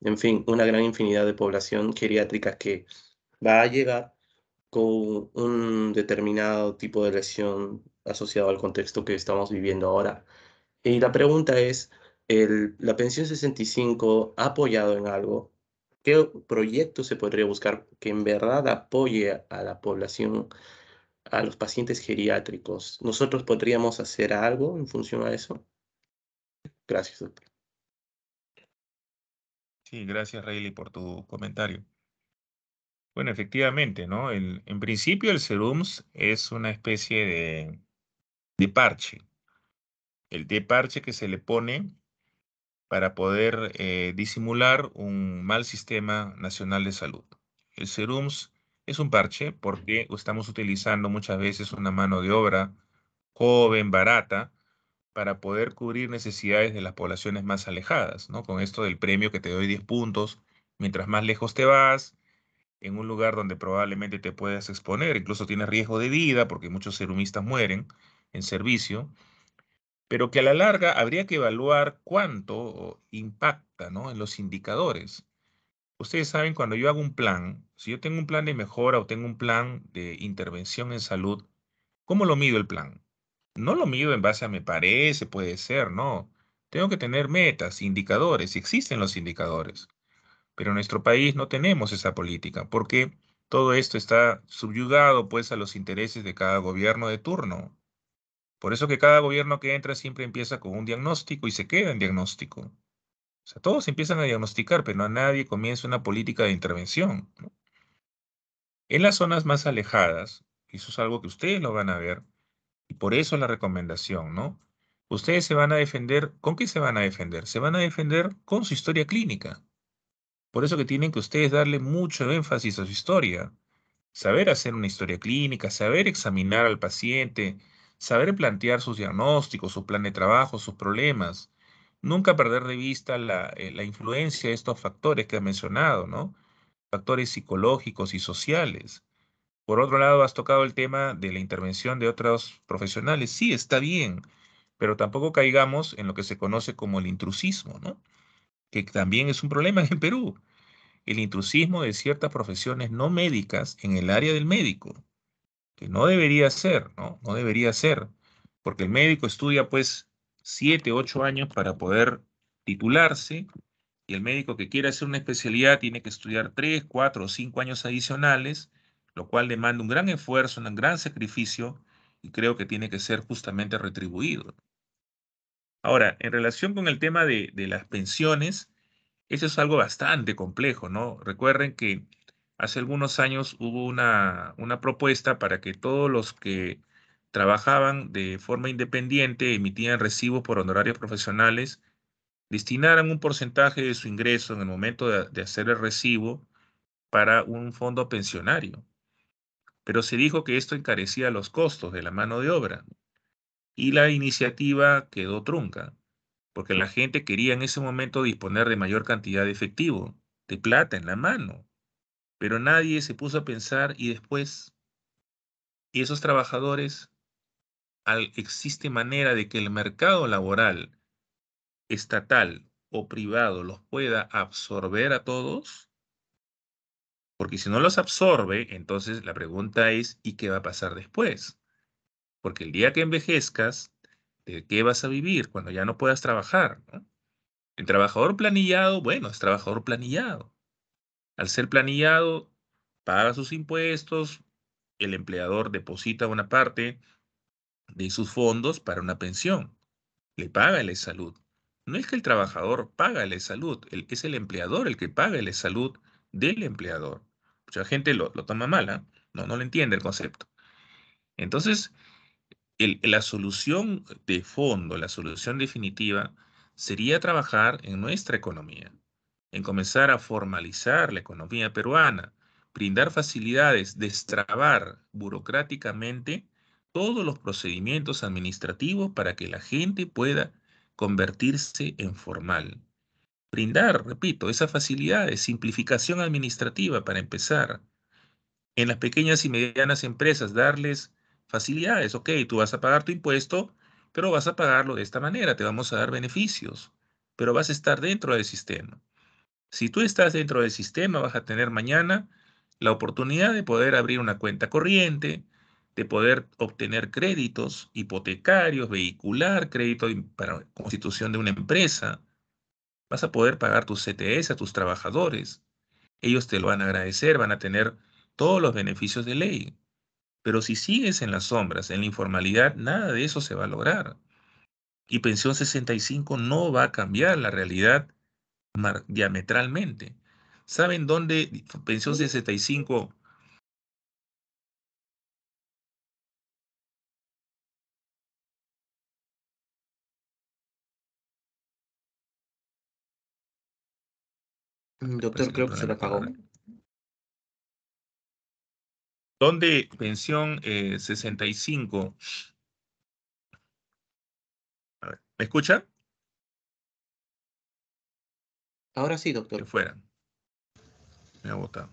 en fin, una gran infinidad de población geriátrica que va a llegar un determinado tipo de lesión asociado al contexto que estamos viviendo ahora. Y la pregunta es, el, ¿la pensión 65 ha apoyado en algo? ¿Qué proyecto se podría buscar que en verdad apoye a la población, a los pacientes geriátricos? ¿Nosotros podríamos hacer algo en función a eso? Gracias, doctor. Sí, gracias, Rayleigh, por tu comentario. Bueno, efectivamente, ¿no? en principio el serums es una especie de, parche. El de parche que se le pone para poder eh, disimular un mal sistema nacional de salud. El serums es un parche porque estamos utilizando muchas veces una mano de obra joven, barata, para poder cubrir necesidades de las poblaciones más alejadas, ¿no? Con esto del premio que te doy 10 puntos, mientras más lejos te vas, en un lugar donde probablemente te puedas exponer, incluso tienes riesgo de vida porque muchos serumistas mueren en servicio, pero que a la larga habría que evaluar cuánto impacta en los indicadores. Ustedes saben, cuando yo hago un plan, si yo tengo un plan de mejora o tengo un plan de intervención en salud, ¿cómo lo mido el plan? No lo mido en base a me parece, puede ser, no. Tengo que tener metas, indicadores, y existen los indicadores. Pero en nuestro país no tenemos esa política, porque todo esto está subyugado pues a los intereses de cada gobierno de turno. Por eso que cada gobierno que entra siempre empieza con un diagnóstico y se queda en diagnóstico. O sea, todos empiezan a diagnosticar, pero a nadie comienza una política de intervención. En las zonas más alejadas, y eso es algo que ustedes lo van a ver, y por eso la recomendación, ¿no? Ustedes se van a defender, ¿con qué se van a defender? Se van a defender con su historia clínica. Por eso que tienen que ustedes darle mucho énfasis a su historia. Saber hacer una historia clínica, saber examinar al paciente, saber plantear sus diagnósticos, su plan de trabajo, sus problemas. Nunca perder de vista la, eh, la influencia de estos factores que has mencionado, ¿no? Factores psicológicos y sociales. Por otro lado, has tocado el tema de la intervención de otros profesionales. Sí, está bien, pero tampoco caigamos en lo que se conoce como el intrusismo, ¿no? Que también es un problema en Perú el intrusismo de ciertas profesiones no médicas en el área del médico, que no debería ser, ¿no? No debería ser, porque el médico estudia pues siete, ocho años para poder titularse y el médico que quiera hacer una especialidad tiene que estudiar tres, cuatro o cinco años adicionales, lo cual demanda un gran esfuerzo, un gran sacrificio y creo que tiene que ser justamente retribuido. Ahora, en relación con el tema de, de las pensiones, eso es algo bastante complejo, ¿no? Recuerden que hace algunos años hubo una, una propuesta para que todos los que trabajaban de forma independiente, emitían recibos por honorarios profesionales, destinaran un porcentaje de su ingreso en el momento de, de hacer el recibo para un fondo pensionario. Pero se dijo que esto encarecía los costos de la mano de obra y la iniciativa quedó trunca porque la gente quería en ese momento disponer de mayor cantidad de efectivo, de plata en la mano, pero nadie se puso a pensar y después, y esos trabajadores, al, existe manera de que el mercado laboral estatal o privado los pueda absorber a todos, porque si no los absorbe, entonces la pregunta es, ¿y qué va a pasar después? Porque el día que envejezcas, de eh, qué vas a vivir cuando ya no puedas trabajar. El trabajador planillado, bueno, es trabajador planillado. Al ser planillado, paga sus impuestos, el empleador deposita una parte de sus fondos para una pensión, le paga la salud. No es que el trabajador paga la salud, es el empleador el que paga la salud del empleador. Mucha gente lo, toma mala, ¿ah? no, no lo entiende el concepto. Entonces, la solución de fondo, la solución definitiva, sería trabajar en nuestra economía, en comenzar a formalizar la economía peruana, brindar facilidades, destrabar burocráticamente todos los procedimientos administrativos para que la gente pueda convertirse en formal. Brindar, repito, esas facilidades, simplificación administrativa para empezar. En las pequeñas y medianas empresas, darles facilidades. Ok, tú vas a pagar tu impuesto, pero vas a pagarlo de esta manera, te vamos a dar beneficios, pero vas a estar dentro del sistema. Si tú estás dentro del sistema, vas a tener mañana la oportunidad de poder abrir una cuenta corriente, de poder obtener créditos hipotecarios, vehicular, crédito para constitución de una empresa. Vas a poder pagar tus CTS a tus trabajadores. Ellos te lo van a agradecer, van a tener todos los beneficios de ley. Pero si sigues en las sombras, en la informalidad, nada de eso se va a lograr. Y Pensión 65 no va a cambiar la realidad diametralmente. ¿Saben dónde Pensión 65 mm, pues Doctor, creo que se le apagó. ¿Dónde pensión eh, 65. A ver, ¿Me escucha? Ahora sí, doctor. Que fuera. Me ha votado.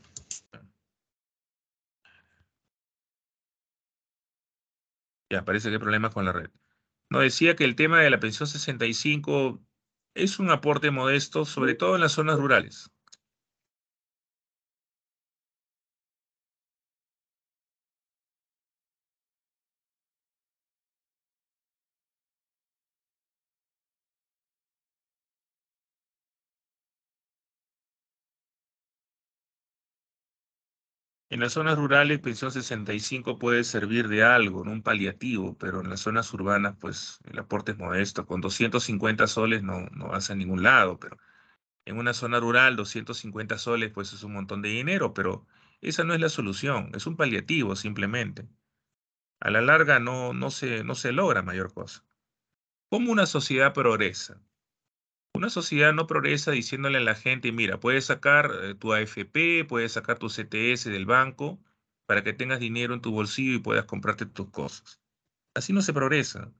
Ya, parece que hay problemas con la red. No, decía que el tema de la pensión 65 es un aporte modesto, sobre mm. todo en las zonas rurales. En las zonas rurales, pensión pues, 65 puede servir de algo, un paliativo, pero en las zonas urbanas, pues el aporte es modesto. Con 250 soles no, no vas a ningún lado, pero en una zona rural, 250 soles, pues es un montón de dinero, pero esa no es la solución, es un paliativo simplemente. A la larga no, no, se, no se logra mayor cosa. ¿Cómo una sociedad progresa? Una sociedad no progresa diciéndole a la gente, mira, puedes sacar eh, tu AFP, puedes sacar tu CTS del banco para que tengas dinero en tu bolsillo y puedas comprarte tus cosas. Así no se progresa.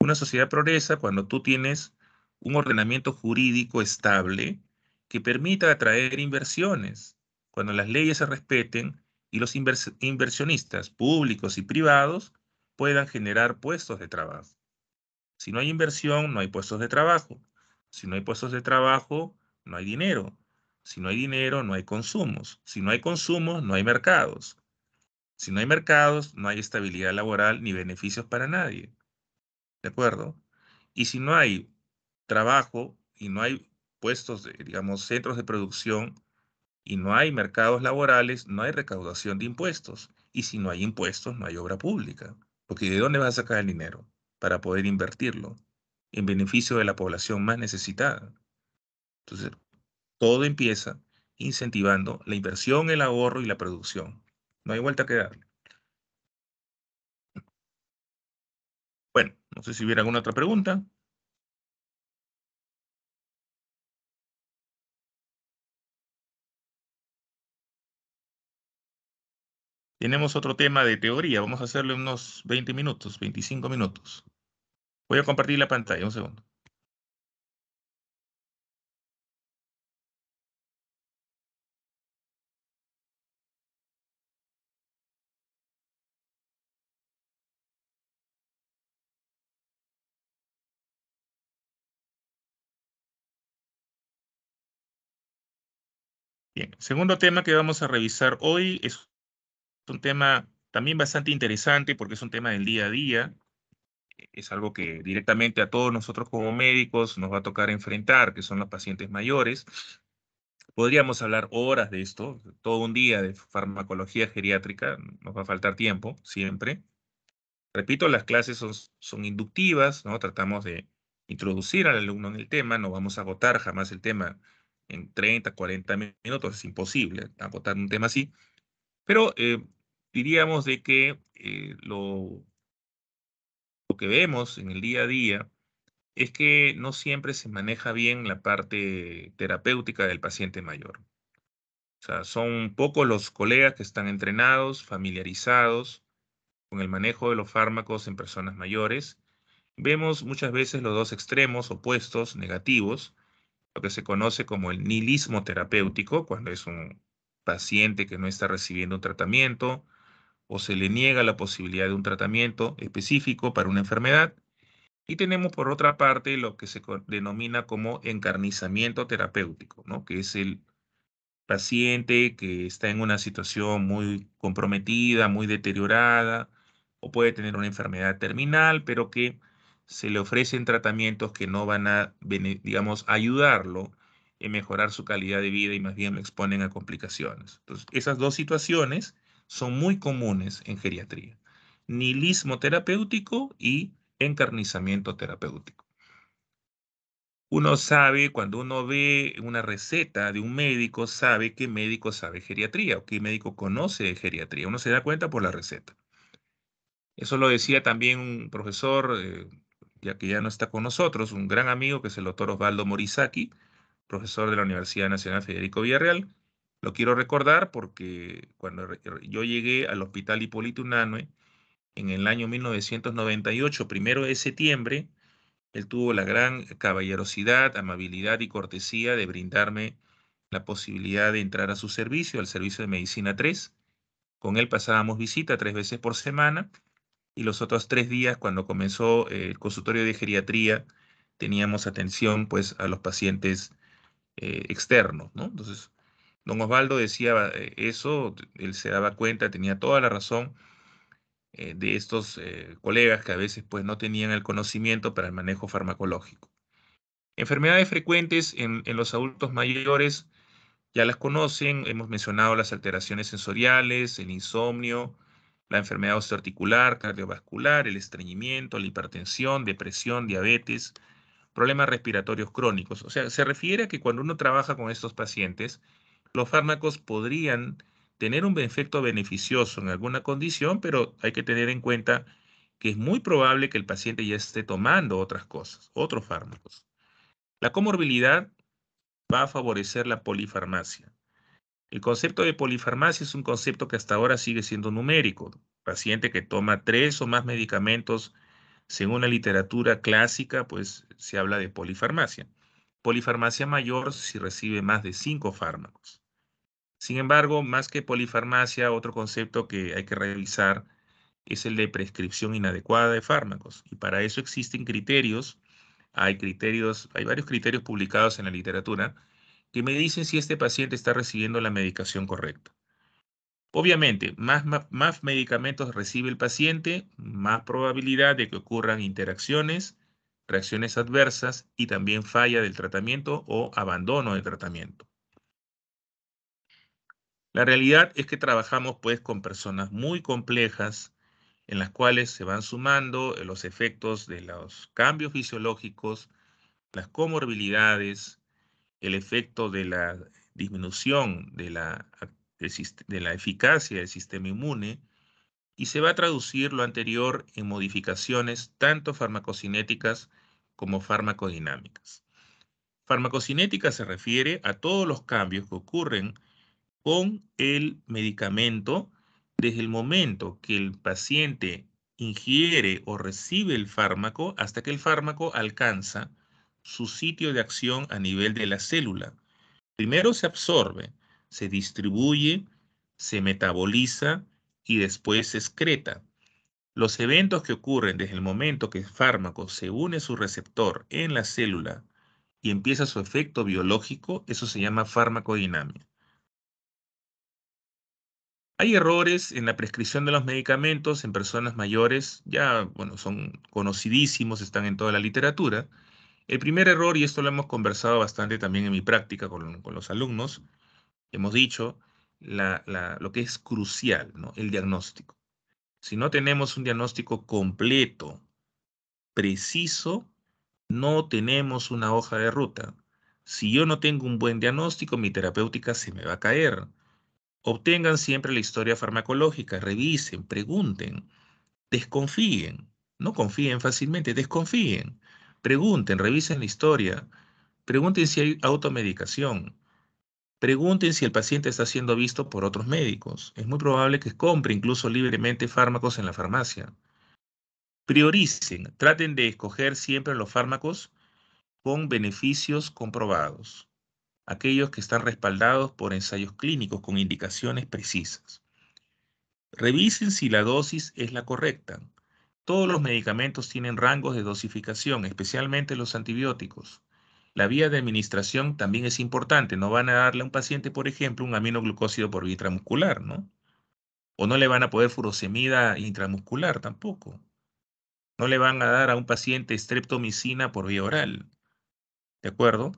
Una sociedad progresa cuando tú tienes un ordenamiento jurídico estable que permita atraer inversiones, cuando las leyes se respeten y los inversionistas públicos y privados puedan generar puestos de trabajo. Si no hay inversión, no hay puestos de trabajo. Si no hay puestos de trabajo, no hay dinero. Si no hay dinero, no hay consumos. Si no hay consumos, no hay mercados. Si no hay mercados, no hay estabilidad laboral ni beneficios para nadie. ¿De acuerdo? Y si no hay trabajo y no hay puestos, de, digamos, centros de producción y no hay mercados laborales, no hay recaudación de impuestos. Y si no hay impuestos, no hay obra pública. Porque ¿de dónde vas a sacar el dinero para poder invertirlo? en beneficio de la población más necesitada. Entonces, todo empieza incentivando la inversión, el ahorro y la producción. No hay vuelta que darle. Bueno, no sé si hubiera alguna otra pregunta. Tenemos otro tema de teoría. Vamos a hacerle unos 20 minutos, 25 minutos. Voy a compartir la pantalla, un segundo. Bien, segundo tema que vamos a revisar hoy es un tema también bastante interesante porque es un tema del día a día, eh, es algo que directamente a todos nosotros como médicos nos va a tocar enfrentar, que son los pacientes mayores. Podríamos hablar horas de esto, todo un día de farmacología geriátrica, nos va a faltar tiempo siempre. Repito, las clases son, inductivas, ¿no? Tratamos de introducir al alumno en el tema, no vamos a agotar jamás el tema en 30, 40 minutos, es imposible agotar un tema así, pero eh, diríamos de que eh, lo lo que vemos en el día a día es que no siempre se maneja bien la parte terapéutica del paciente mayor. O sea, son pocos los colegas que están entrenados, familiarizados con el manejo de los fármacos en personas mayores. Vemos muchas veces los dos extremos opuestos, negativos, lo que se conoce como el nihilismo terapéutico, cuando es un paciente que no está recibiendo un tratamiento, o se le niega la posibilidad de un tratamiento específico para una enfermedad. Y tenemos por otra parte lo que se denomina como encarnizamiento terapéutico, ¿no? que es el paciente que está en una situación muy comprometida, muy deteriorada, o puede tener una enfermedad terminal, pero que se le ofrecen tratamientos que no van a, digamos, ayudarlo en mejorar su calidad de vida y más bien lo exponen a complicaciones. Entonces, esas dos situaciones son muy comunes en geriatría. Nihilismo terapéutico y encarnizamiento terapéutico. Uno sabe, cuando uno ve una receta de un médico, sabe qué médico sabe geriatría o qué médico conoce geriatría. Uno se da cuenta por la receta. Eso lo decía también un profesor, eh, ya que ya no está con nosotros, un gran amigo que es el doctor Osvaldo Morizaki, profesor de la Universidad Nacional Federico Villarreal, lo quiero recordar porque cuando yo llegué al Hospital Hipólito Unanue en el año 1998, primero de septiembre, él tuvo la gran caballerosidad, amabilidad y cortesía de brindarme la posibilidad de entrar a su servicio, al servicio de Medicina 3. Con él pasábamos visita tres veces por semana y los otros tres días, cuando comenzó eh, el consultorio de geriatría, teníamos atención pues a los pacientes eh, externos, ¿no? Entonces, Don Osvaldo decía eh, eso, él se daba cuenta, tenía toda la razón eh, de estos eh, colegas que a veces pues, no tenían el conocimiento para el manejo farmacológico. Enfermedades frecuentes en, en los adultos mayores ya las conocen, hemos mencionado las alteraciones sensoriales, el insomnio, la enfermedad osteoarticular, cardiovascular, el estreñimiento, la hipertensión, depresión, diabetes, problemas respiratorios crónicos. O sea, se refiere a que cuando uno trabaja con estos pacientes, los fármacos podrían tener un efecto beneficioso en alguna condición, pero hay que tener en cuenta que es muy probable que el paciente ya esté tomando otras cosas, otros fármacos. La comorbilidad va a favorecer la polifarmacia. El concepto de polifarmacia es un concepto que hasta ahora sigue siendo numérico. Paciente que toma tres o más medicamentos, según la literatura clásica, pues se habla de polifarmacia. Polifarmacia mayor si recibe más de cinco fármacos. Sin embargo, más que polifarmacia, otro concepto que hay que revisar es el de prescripción inadecuada de fármacos. Y para eso existen criterios, hay criterios, hay varios criterios publicados en la literatura que me dicen si este paciente está recibiendo la medicación correcta. Obviamente, más, más, más medicamentos recibe el paciente, más probabilidad de que ocurran interacciones, reacciones adversas y también falla del tratamiento o abandono del tratamiento. La realidad es que trabajamos pues con personas muy complejas en las cuales se van sumando eh, los efectos de los cambios fisiológicos, las comorbilidades, el efecto de la disminución de la, de la eficacia del sistema inmune y se va a traducir lo anterior en modificaciones tanto farmacocinéticas como farmacodinámicas. Farmacocinética se refiere a todos los cambios que ocurren con el medicamento, desde el momento que el paciente ingiere o recibe el fármaco hasta que el fármaco alcanza su sitio de acción a nivel de la célula. Primero se absorbe, se distribuye, se metaboliza y después se excreta. Los eventos que ocurren desde el momento que el fármaco se une a su receptor en la célula y empieza su efecto biológico, eso se llama farmacodinámica. Hay errores en la prescripción de los medicamentos en personas mayores, ya, bueno, son conocidísimos, están en toda la literatura. El primer error, y esto lo hemos conversado bastante también en mi práctica con, los alumnos, hemos dicho lo que es crucial, ¿no? el diagnóstico. Si no tenemos un diagnóstico completo, preciso, no tenemos una hoja de ruta. Si yo no tengo un buen diagnóstico, mi terapéutica se me va a caer. Obtengan siempre la historia farmacológica, revisen, pregunten, desconfíen, no confíen fácilmente, desconfíen, pregunten, revisen la historia, pregunten si hay automedicación, pregunten si el paciente está siendo visto por otros médicos. Es muy probable que compre incluso libremente fármacos en la farmacia. Prioricen, traten de escoger siempre los fármacos con beneficios comprobados aquellos que están respaldados por ensayos clínicos con indicaciones precisas. Revisen si la dosis es la correcta. Todos los medicamentos tienen rangos de dosificación, especialmente los antibióticos. La vía de administración también es importante. No van a darle a un paciente, por ejemplo, un aminoglucósido por vía intramuscular, ¿no? O no le van a poder furosemida intramuscular tampoco. No le van a dar a un paciente streptomicina por vía oral. ¿De acuerdo?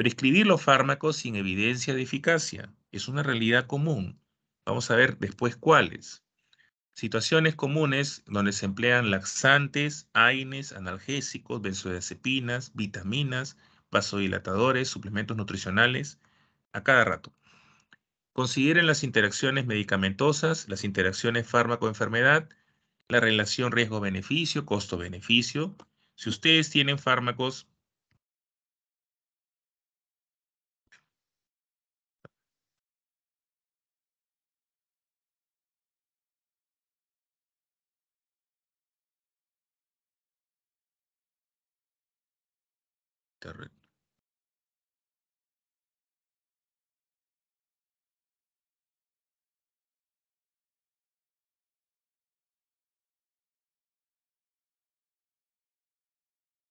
Prescribir los fármacos sin evidencia de eficacia es una realidad común. Vamos a ver después cuáles. Situaciones comunes donde se emplean laxantes, AINES, analgésicos, benzodiazepinas, vitaminas, vasodilatadores, suplementos nutricionales, a cada rato. Consideren las interacciones medicamentosas, las interacciones fármaco-enfermedad, la relación riesgo-beneficio, costo-beneficio. Si ustedes tienen fármacos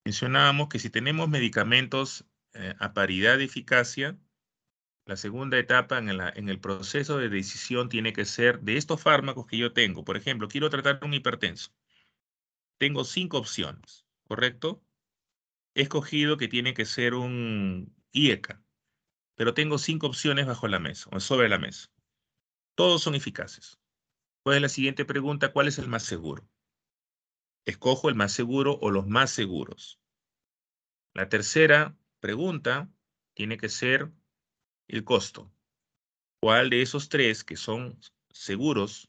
Mencionábamos que si tenemos medicamentos eh, a paridad de eficacia, la segunda etapa en, la, en, el proceso de decisión tiene que ser de estos fármacos que yo tengo. Por ejemplo, quiero tratar un hipertenso. Tengo cinco opciones, ¿correcto? he escogido que tiene que ser un IECA, pero tengo cinco opciones bajo la mesa o sobre la mesa. Todos son eficaces. Pues la siguiente pregunta? ¿Cuál es el más seguro? Escojo el más seguro o los más seguros. La tercera pregunta tiene que ser el costo. ¿Cuál de esos tres que son seguros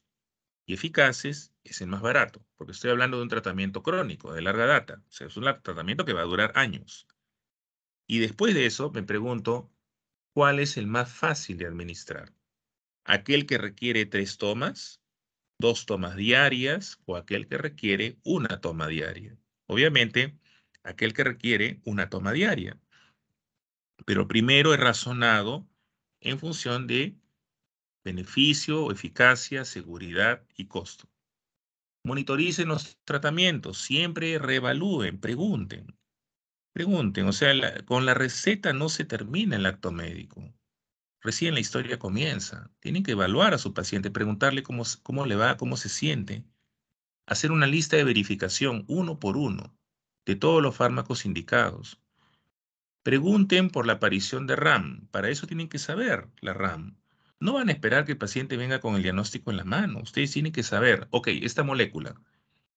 eficaces es el más barato, porque estoy hablando de un tratamiento crónico, de larga data. O sea, es un tratamiento que va a durar años. Y después de eso me pregunto, ¿cuál es el más fácil de administrar? ¿Aquel que requiere tres tomas, dos tomas diarias o aquel que requiere una toma diaria? Obviamente, aquel que requiere una toma diaria. Pero primero he razonado en función de beneficio, eficacia, seguridad y costo. Monitoricen los tratamientos, siempre reevalúen, pregunten. Pregunten, o sea, con la receta no se termina el acto médico. Recién la historia comienza. Tienen que evaluar a su paciente, preguntarle cómo, cómo le va, cómo se siente. Hacer una lista de verificación uno por uno de todos los fármacos indicados. Pregunten por la aparición de RAM. Para eso tienen que saber la RAM. No van a esperar que el paciente venga con el diagnóstico en la mano. Ustedes tienen que saber, ok, esta molécula,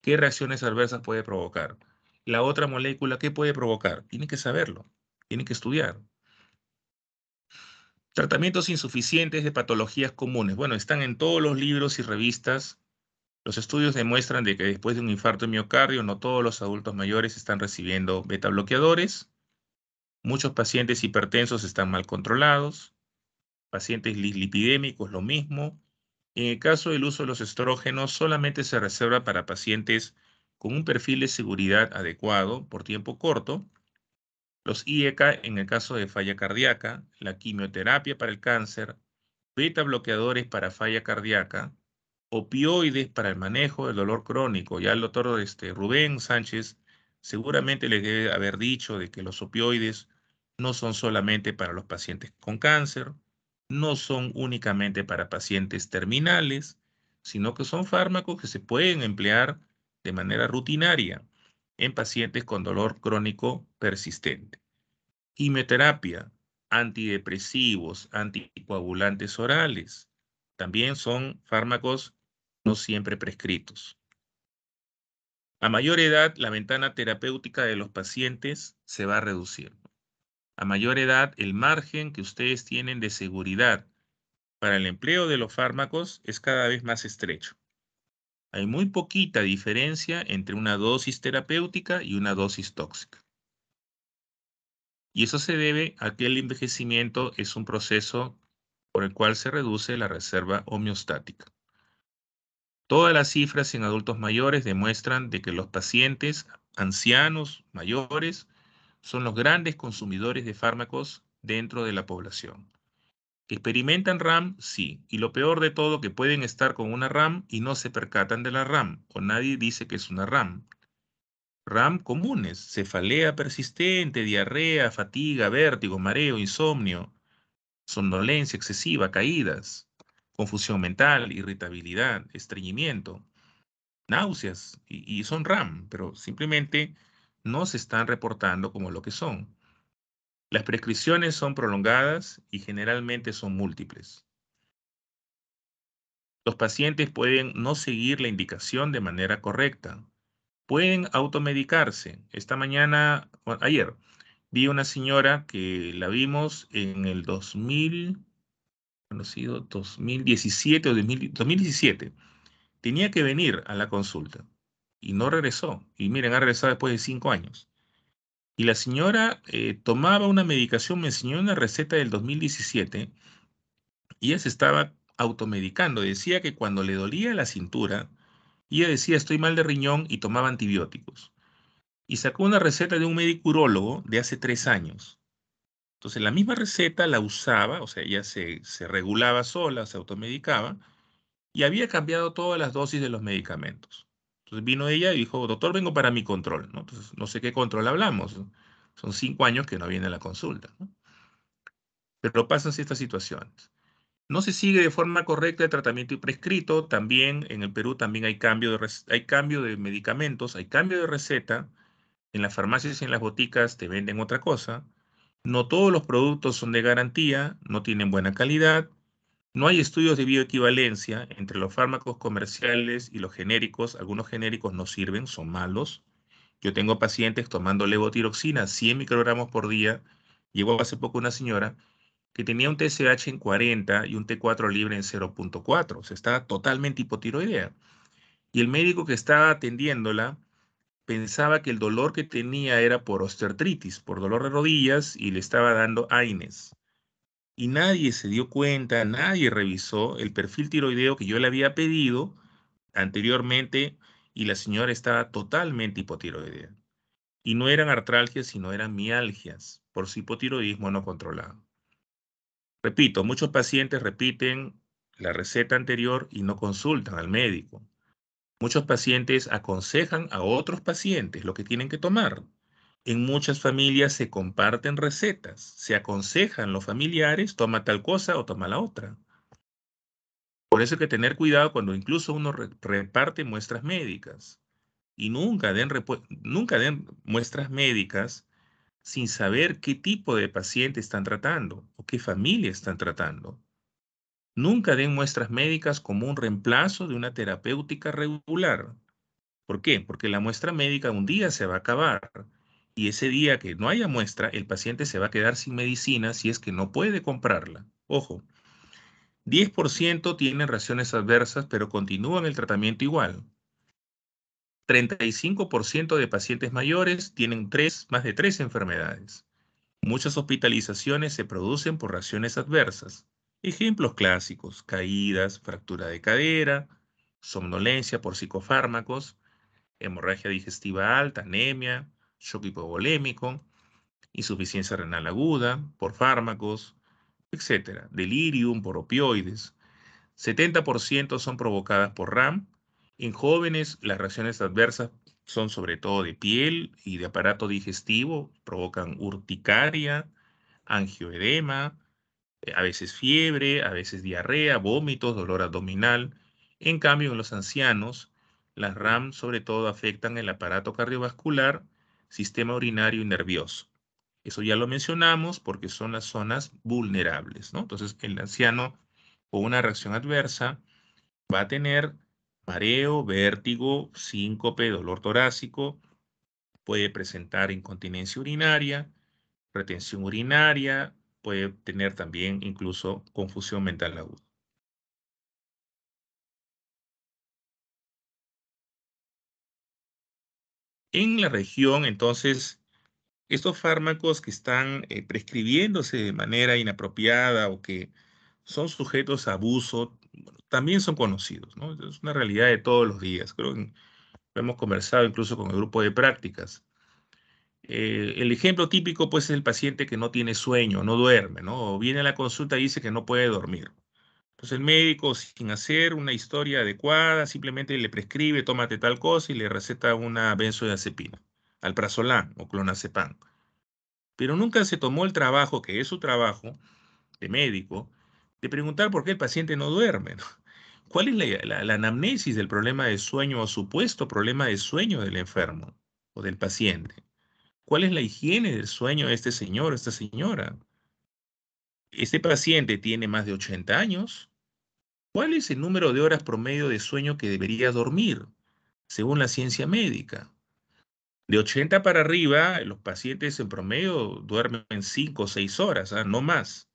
¿qué reacciones adversas puede provocar? La otra molécula, ¿qué puede provocar? Tienen que saberlo, tienen que estudiar. Tratamientos insuficientes de patologías comunes. Bueno, están en todos los libros y revistas. Los estudios demuestran de que después de un infarto de miocardio, no todos los adultos mayores están recibiendo beta bloqueadores. Muchos pacientes hipertensos están mal controlados pacientes lipidémicos lo mismo. En el caso del uso de los estrógenos, solamente se reserva para pacientes con un perfil de seguridad adecuado por tiempo corto. Los IECA en el caso de falla cardíaca, la quimioterapia para el cáncer, beta bloqueadores para falla cardíaca, opioides para el manejo del dolor crónico. Ya el doctor este, Rubén Sánchez seguramente les debe haber dicho de que los opioides no son solamente para los pacientes con cáncer no son únicamente para pacientes terminales, sino que son fármacos que se pueden emplear de manera rutinaria en pacientes con dolor crónico persistente. Quimioterapia, antidepresivos, anticoagulantes orales, también son fármacos no siempre prescritos. A mayor edad, la ventana terapéutica de los pacientes se va a reducir. A mayor edad, el margen que ustedes tienen de seguridad para el empleo de los fármacos es cada vez más estrecho. Hay muy poquita diferencia entre una dosis terapéutica y una dosis tóxica. Y eso se debe a que el envejecimiento es un proceso por el cual se reduce la reserva homeostática. Todas las cifras en adultos mayores demuestran de que los pacientes ancianos mayores son los grandes consumidores de fármacos dentro de la población. ¿Experimentan RAM? Sí. Y lo peor de todo, que pueden estar con una RAM y no se percatan de la RAM, o nadie dice que es una RAM. RAM comunes, cefalea persistente, diarrea, fatiga, vértigo, mareo, insomnio, somnolencia excesiva, caídas, confusión mental, irritabilidad, estreñimiento, náuseas, y, y son RAM, pero simplemente no se están reportando como lo que son. Las prescripciones son prolongadas y generalmente son múltiples. Los pacientes pueden no seguir la indicación de manera correcta. Pueden automedicarse. Esta mañana, ayer, vi una señora que la vimos en el 2000, conocido 2017 o 2017. Tenía que venir a la consulta y no regresó. Y miren, ha regresado después de cinco años. Y la señora eh, tomaba una medicación, me enseñó una receta del 2017 y ella se estaba automedicando. Decía que cuando le dolía la cintura, ella decía estoy mal de riñón y tomaba antibióticos. Y sacó una receta de un medicurólogo de hace tres años. Entonces la misma receta la usaba, o sea, ella se, se regulaba sola, se automedicaba y había cambiado todas las dosis de los medicamentos vino ella y dijo, doctor, vengo para mi control. ¿no? Entonces, no sé qué control hablamos. Son cinco años que no viene la consulta. ¿no? Pero pasan estas situaciones. No se sigue de forma correcta el tratamiento y prescrito. También en el Perú también hay cambio de, hay cambio de medicamentos, hay cambio de receta. En las farmacias y en las boticas te venden otra cosa. No todos los productos son de garantía, no tienen buena calidad. No hay estudios de bioequivalencia entre los fármacos comerciales y los genéricos. Algunos genéricos no sirven, son malos. Yo tengo pacientes tomando levotiroxina 100 microgramos por día. Llegó hace poco una señora que tenía un TSH en 40 y un T4 libre en 0.4. O sea, estaba totalmente hipotiroidea. Y el médico que estaba atendiéndola pensaba que el dolor que tenía era por osteoartritis, por dolor de rodillas, y le estaba dando AINES y nadie se dio cuenta, nadie revisó el perfil tiroideo que yo le había pedido anteriormente y la señora estaba totalmente hipotiroidea. Y no eran artralgias, sino eran mialgias por su hipotiroidismo no controlado. Repito, muchos pacientes repiten la receta anterior y no consultan al médico. Muchos pacientes aconsejan a otros pacientes lo que tienen que tomar en muchas familias se comparten recetas, se aconsejan los familiares, toma tal cosa o toma la otra. Por eso hay que tener cuidado cuando incluso uno reparte muestras médicas. Y nunca den, nunca den muestras médicas sin saber qué tipo de paciente están tratando o qué familia están tratando. Nunca den muestras médicas como un reemplazo de una terapéutica regular. ¿Por qué? Porque la muestra médica un día se va a acabar y ese día que no haya muestra, el paciente se va a quedar sin medicina si es que no puede comprarla. Ojo, 10% tienen reacciones adversas, pero continúan el tratamiento igual. 35% de pacientes mayores tienen más de tres enfermedades. Muchas hospitalizaciones se producen por reacciones adversas. Ejemplos clásicos, caídas, fractura de cadera, somnolencia por psicofármacos, hemorragia digestiva alta, anemia, shock hipovolémico, insuficiencia renal aguda por fármacos, etc. Delirium por opioides. 70% son provocadas por RAM. En jóvenes, las reacciones adversas son sobre todo de piel y de aparato digestivo, provocan urticaria, angioedema, eh, a veces fiebre, a veces diarrea, vómitos, dolor abdominal. En cambio, en los ancianos, las RAM sobre todo afectan el aparato cardiovascular, sistema urinario y nervioso. Eso ya lo mencionamos porque son las zonas vulnerables, Entonces, el anciano con una reacción adversa va a tener mareo, vértigo, síncope, dolor torácico, puede presentar incontinencia urinaria, retención urinaria, puede tener también incluso confusión mental aguda. En la región, entonces, estos fármacos que están eh, prescribiéndose de manera inapropiada o que son sujetos a abuso, también son conocidos, ¿no? Es una realidad de todos los días. Creo que lo hemos conversado incluso con el grupo de prácticas. Eh, el ejemplo típico, pues, es el paciente que no tiene sueño, no duerme, ¿no? O viene a la consulta y dice que no puede dormir. Entonces pues, el médico, sin hacer una historia adecuada, simplemente le prescribe, tómate tal cosa y le receta una benzodiazepina, alprazolam o clonazepam. Pero nunca se tomó el trabajo, que es su trabajo de médico, de preguntar por qué el paciente no duerme. ¿Cuál es la, la anamnesis del problema de sueño o supuesto problema de sueño del enfermo o del paciente? ¿Cuál es la higiene del sueño de este señor o esta señora? Este paciente tiene más de 80 años, ¿Cuál es el número de horas promedio de sueño que debería dormir, según la ciencia médica? De 80 para arriba, los pacientes en promedio duermen 5 o 6 horas, ah, no más.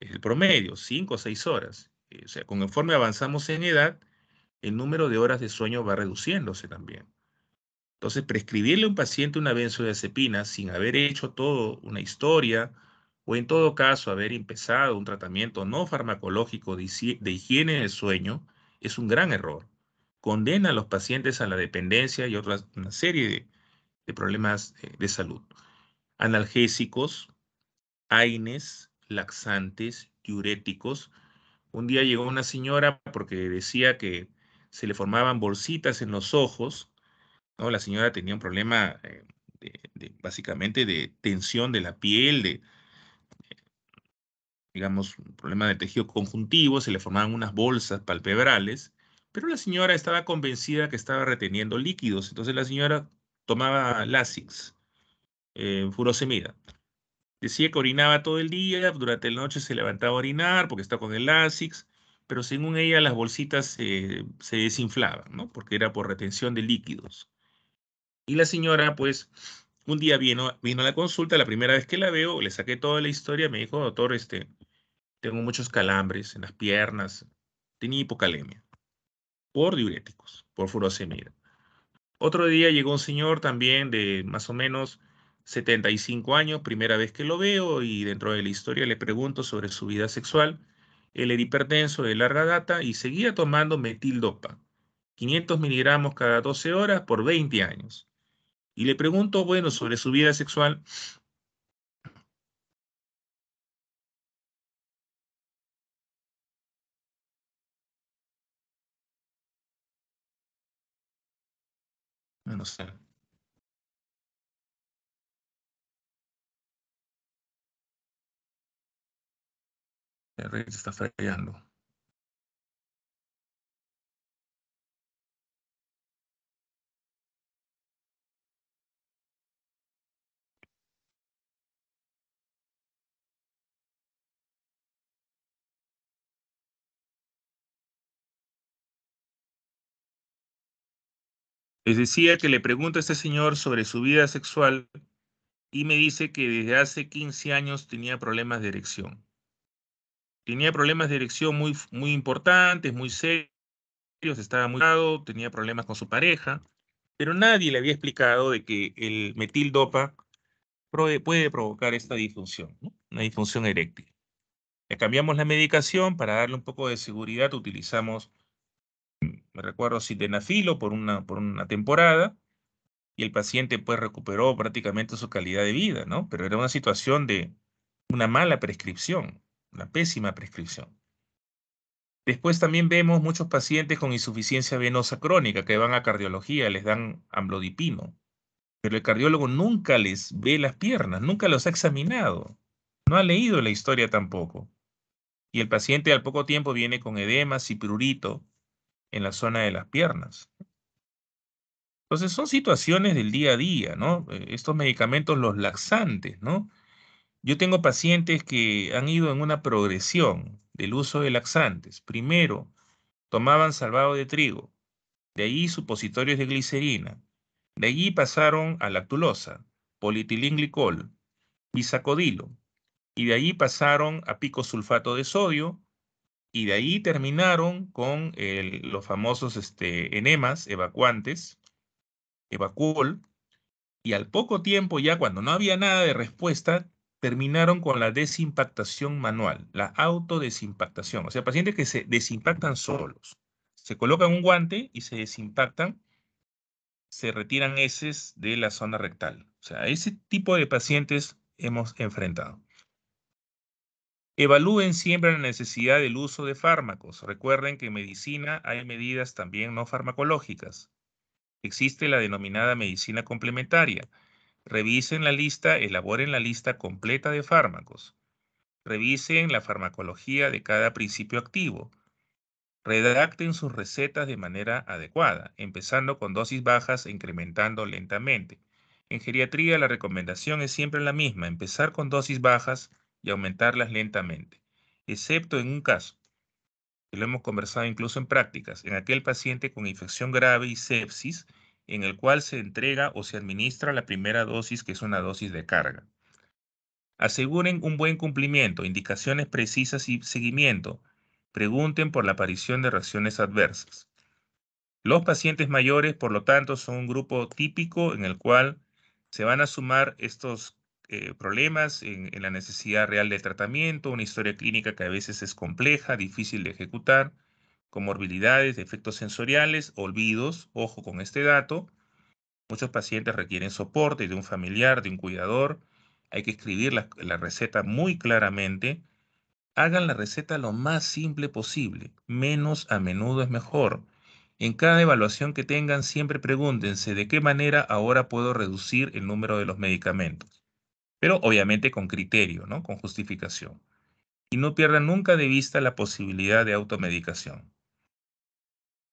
El promedio, 5 o 6 horas. Eh, o sea, conforme avanzamos en edad, el número de horas de sueño va reduciéndose también. Entonces, prescribirle a un paciente una benzodiazepina sin haber hecho todo una historia, o en todo caso haber empezado un tratamiento no farmacológico de higiene del sueño es un gran error. Condena a los pacientes a la dependencia y a una serie de, problemas de, salud. Analgésicos, AINES, laxantes, diuréticos. Un día llegó una señora porque decía que se le formaban bolsitas en los ojos. ¿no? La señora tenía un problema eh, de, básicamente de tensión de la piel, de, digamos, un problema de tejido conjuntivo, se le formaban unas bolsas palpebrales, pero la señora estaba convencida que estaba reteniendo líquidos, entonces la señora tomaba Lasix, eh, furosemida. Decía que orinaba todo el día, durante la noche se levantaba a orinar porque estaba con el Lasix, pero según ella las bolsitas se desinflaban, ¿no? Porque era por retención de líquidos. Y la señora, pues, un día vino, vino a la consulta, la primera vez que la veo, le saqué toda la historia, me dijo, doctor, este, tengo muchos calambres en las piernas, tenía hipocalemia, por diuréticos, por furosemida. Otro día llegó un señor también de más o menos 75 años, primera vez que lo veo, y dentro de la historia le pregunto sobre su vida sexual. Él era hipertenso de larga data y seguía tomando metildopa, 500 miligramos cada 12 horas por 20 años. Y le pregunto, bueno, sobre su vida sexual, no sé. La red está fallando. Les decía que le pregunto a este señor sobre su vida sexual y me dice que desde hace 15 años tenía problemas de erección. Tenía problemas de erección muy, muy importantes, muy serios, estaba muy dado, tenía problemas con su pareja, pero nadie le había explicado de que el metildopa puede provocar esta disfunción, una disfunción eréctil. Le cambiamos la medicación para darle un poco de seguridad, utilizamos me recuerdo, a por una, por una temporada, y el paciente pues recuperó prácticamente su calidad de vida, ¿no? Pero era una situación de una mala prescripción, una pésima prescripción. Después también vemos muchos pacientes con insuficiencia venosa crónica que van a cardiología, les dan amblodipino, pero el cardiólogo nunca les ve las piernas, nunca los ha examinado, no ha leído la historia tampoco. Y el paciente al poco tiempo viene con edema, prurito, en la zona de las piernas. Entonces son situaciones del día a día, ¿no? Eh, estos medicamentos, los laxantes, ¿no? Yo tengo pacientes que han ido en una progresión del uso de laxantes. Primero, tomaban salvado de trigo, de ahí supositorios de glicerina, de allí pasaron a lactulosa, polietilenglicol, bisacodilo, y de allí pasaron a picosulfato de sodio, y de ahí terminaron con los famosos este, enemas evacuantes, evacuol, y al poco tiempo ya cuando no había nada de respuesta, terminaron con la desimpactación manual, la autodesimpactación, o sea, pacientes que se desimpactan solos, se colocan un guante y se desimpactan, se retiran heces de la zona rectal. O sea, ese tipo de pacientes hemos enfrentado. Evalúen siempre la necesidad del uso de fármacos. Recuerden que en medicina hay medidas también no farmacológicas. Existe la denominada medicina complementaria. Revisen la lista, elaboren la lista completa de fármacos. Revisen la farmacología de cada principio activo. Redacten sus recetas de manera adecuada, empezando con dosis bajas e incrementando lentamente. En geriatría la recomendación es siempre la misma, empezar con dosis bajas y aumentarlas lentamente, excepto en un caso, que lo hemos conversado incluso en prácticas, en aquel paciente con infección grave y sepsis, en el cual se entrega o se administra la primera dosis, que es una dosis de carga. Aseguren un buen cumplimiento, indicaciones precisas y seguimiento. Pregunten por la aparición de reacciones adversas. Los pacientes mayores, por lo tanto, son un grupo típico en el cual se van a sumar estos eh, problemas, en, la necesidad real del tratamiento, una historia clínica que a veces es compleja, difícil de ejecutar, comorbilidades, efectos sensoriales, olvidos, ojo con este dato. Muchos pacientes requieren soporte de un familiar, de un cuidador. Hay que escribir la, la receta muy claramente. Hagan la receta lo más simple posible. Menos a menudo es mejor. En cada evaluación que tengan, siempre pregúntense de qué manera ahora puedo reducir el número de los medicamentos pero obviamente con criterio, ¿no? Con justificación. Y no pierdan nunca de vista la posibilidad de automedicación.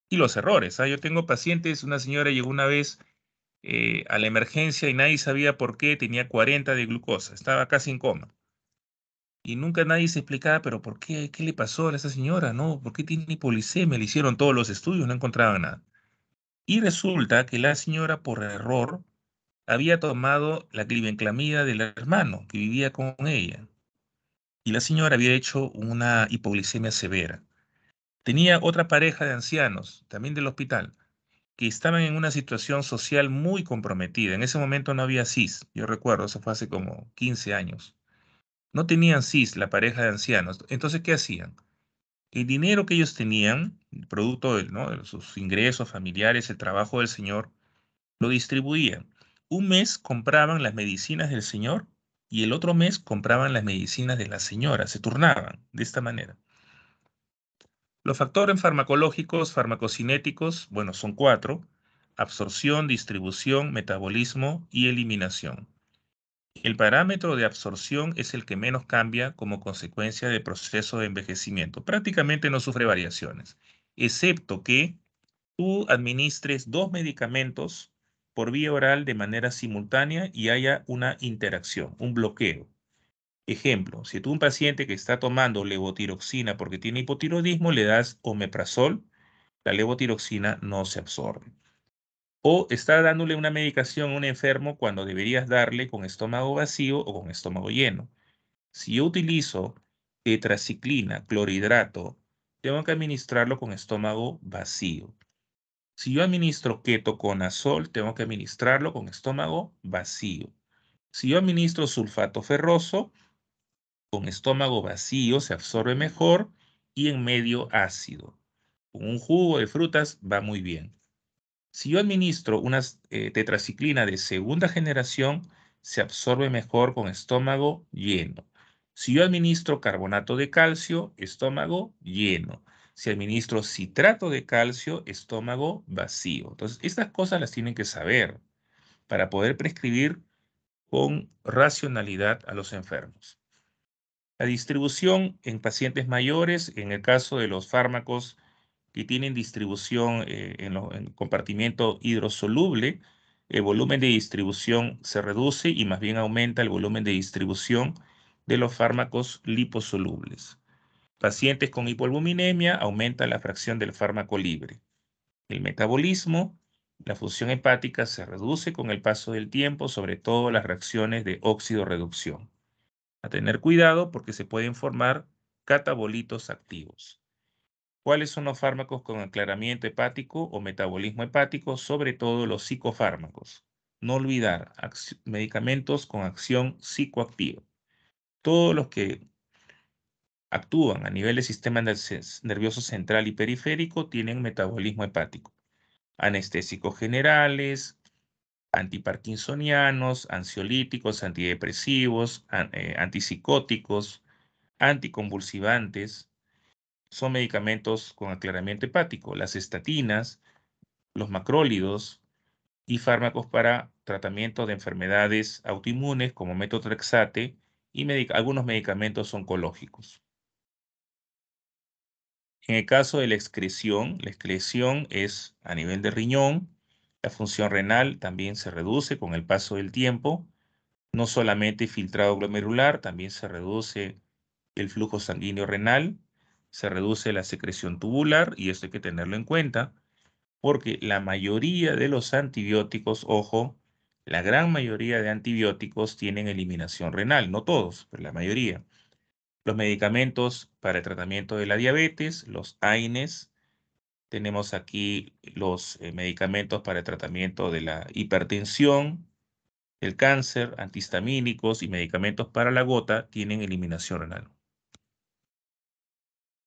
Y los errores. Ah, Yo tengo pacientes, una señora llegó una vez eh, a la emergencia y nadie sabía por qué tenía 40 de glucosa, estaba casi en coma. Y nunca nadie se explicaba, pero ¿por qué? ¿Qué le pasó a esa señora? No, ¿por qué tiene Me Le hicieron todos los estudios, no encontraba nada. Y resulta que la señora, por error, había tomado la clivenclamida del hermano que vivía con ella y la señora había hecho una hipoglicemia severa. Tenía otra pareja de ancianos, también del hospital, que estaban en una situación social muy comprometida. En ese momento no había CIS, yo recuerdo, eso fue hace como 15 años. No tenían CIS, la pareja de ancianos. Entonces, ¿qué hacían? El dinero que ellos tenían, el producto de, de sus ingresos familiares, el trabajo del señor, lo distribuían un mes compraban las medicinas del señor y el otro mes compraban las medicinas de la señora, se turnaban de esta manera. Los factores farmacológicos, farmacocinéticos, bueno, son cuatro, absorción, distribución, metabolismo y eliminación. El parámetro de absorción es el que menos cambia como consecuencia del proceso de envejecimiento. Prácticamente no sufre variaciones, excepto que tú administres dos medicamentos por vía oral de manera simultánea y haya una interacción, un bloqueo. Ejemplo, si tú un paciente que está tomando levotiroxina porque tiene hipotiroidismo, le das omeprazol, la levotiroxina no se absorbe. O está dándole una medicación a un enfermo cuando deberías darle con estómago vacío o con estómago lleno. Si yo utilizo tetraciclina, clorhidrato, tengo que administrarlo con estómago vacío. Si yo administro ketoconazol, tengo que administrarlo con estómago vacío. Si yo administro sulfato ferroso, con estómago vacío se absorbe mejor y en medio ácido. Con un jugo de frutas va muy bien. Si yo administro una eh, tetraciclina de segunda generación, se absorbe mejor con estómago lleno. Si yo administro carbonato de calcio, estómago lleno. Si administro citrato de calcio, estómago vacío. Entonces, estas cosas las tienen que saber para poder prescribir con racionalidad a los enfermos. La distribución en pacientes mayores, en el caso de los fármacos que tienen distribución eh, en, en, compartimiento hidrosoluble, el volumen de distribución se reduce y más bien aumenta el volumen de distribución de los fármacos liposolubles. Pacientes con hipolbuminemia aumenta la fracción del fármaco libre. El metabolismo, la función hepática se reduce con el paso del tiempo, sobre todo las reacciones de óxido-reducción. A tener cuidado porque se pueden formar catabolitos activos. ¿Cuáles son los fármacos con aclaramiento hepático o metabolismo hepático? Sobre todo los psicofármacos. No olvidar medicamentos con acción psicoactiva. Todos los que actúan a nivel del sistema nervioso central y periférico, tienen metabolismo hepático. Anestésicos generales, antiparkinsonianos, ansiolíticos, antidepresivos, eh, antipsicóticos, anticonvulsivantes, son medicamentos con aclaramiento hepático, las estatinas, los macrólidos y fármacos para tratamiento de enfermedades autoinmunes como metotrexate y algunos medicamentos oncológicos. En el caso de la excreción, la excreción es a nivel de riñón, la función renal también se reduce con el paso del tiempo, no solamente filtrado glomerular, también se reduce el flujo sanguíneo renal, se reduce la secreción tubular y esto hay que tenerlo en cuenta porque la mayoría de los antibióticos, ojo, la gran mayoría de antibióticos tienen eliminación renal, no todos, pero la mayoría los medicamentos para el tratamiento de la diabetes, los AINES. Tenemos aquí los eh, medicamentos para el tratamiento de la hipertensión, el cáncer, antihistamínicos y medicamentos para la gota tienen eliminación renal.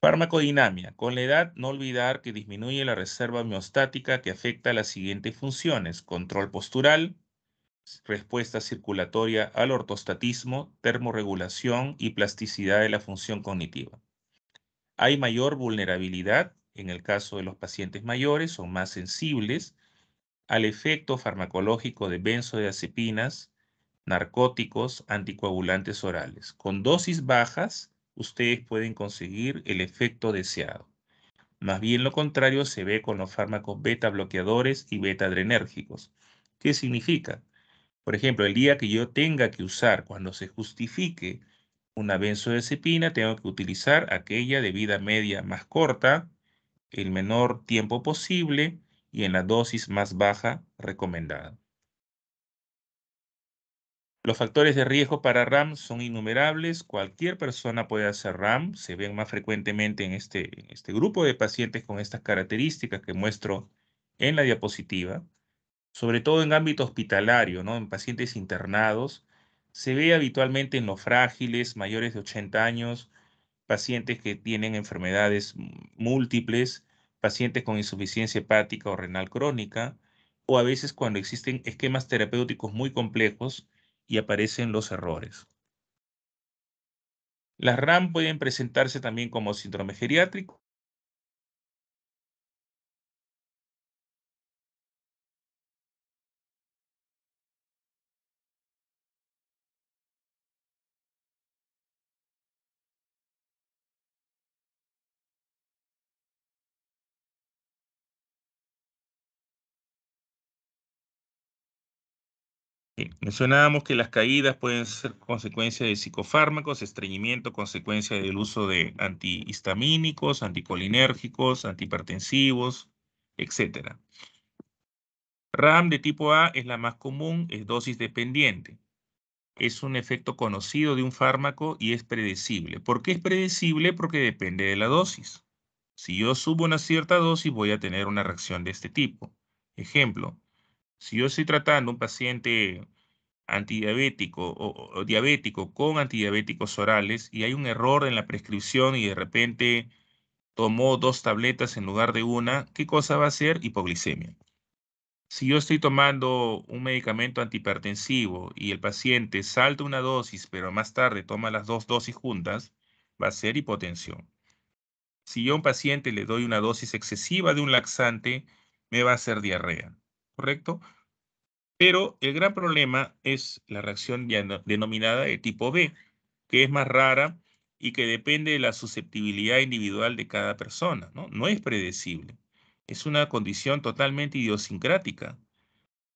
Farmacodinamia. Con la edad, no olvidar que disminuye la reserva miostática que afecta a las siguientes funciones. Control postural, respuesta circulatoria al ortostatismo, termorregulación y plasticidad de la función cognitiva. Hay mayor vulnerabilidad en el caso de los pacientes mayores, o más sensibles al efecto farmacológico de benzodiazepinas, narcóticos, anticoagulantes orales. Con dosis bajas, ustedes pueden conseguir el efecto deseado. Más bien lo contrario se ve con los fármacos beta bloqueadores y beta adrenérgicos. ¿Qué significa? Por ejemplo, el día que yo tenga que usar, cuando se justifique una benzodiazepina, tengo que utilizar aquella de vida media más corta, el menor tiempo posible y en la dosis más baja recomendada. Los factores de riesgo para RAM son innumerables. Cualquier persona puede hacer RAM. Se ven más frecuentemente en este, este grupo de pacientes con estas características que muestro en la diapositiva sobre todo en ámbito hospitalario, ¿no? en pacientes internados. Se ve habitualmente en los frágiles, mayores de 80 años, pacientes que tienen enfermedades múltiples, pacientes con insuficiencia hepática o renal crónica, o a veces cuando existen esquemas terapéuticos muy complejos y aparecen los errores. Las RAM pueden presentarse también como síndrome geriátrico mencionábamos que las caídas pueden ser consecuencia de psicofármacos, estreñimiento, consecuencia del uso de antihistamínicos, anticolinérgicos, antihipertensivos, etc. RAM de tipo A es la más común, es dosis dependiente. Es un efecto conocido de un fármaco y es predecible. ¿Por qué es predecible? Porque depende de la dosis. Si yo subo una cierta dosis, voy a tener una reacción de este tipo. Ejemplo, si yo estoy tratando un paciente antidiabético o, diabético con antidiabéticos orales y hay un error en la prescripción y de repente tomó dos tabletas en lugar de una, ¿qué cosa va a ser? Hipoglicemia. Si yo estoy tomando un medicamento antihipertensivo y el paciente salta una dosis, pero más tarde toma las dos dosis juntas, va a ser hipotensión. Si yo a un paciente le doy una dosis excesiva de un laxante, me va a hacer diarrea, ¿correcto? Pero el gran problema es la reacción denominada de tipo B, que es más rara y que depende de la susceptibilidad individual de cada persona. No, es predecible. Es una condición totalmente idiosincrática.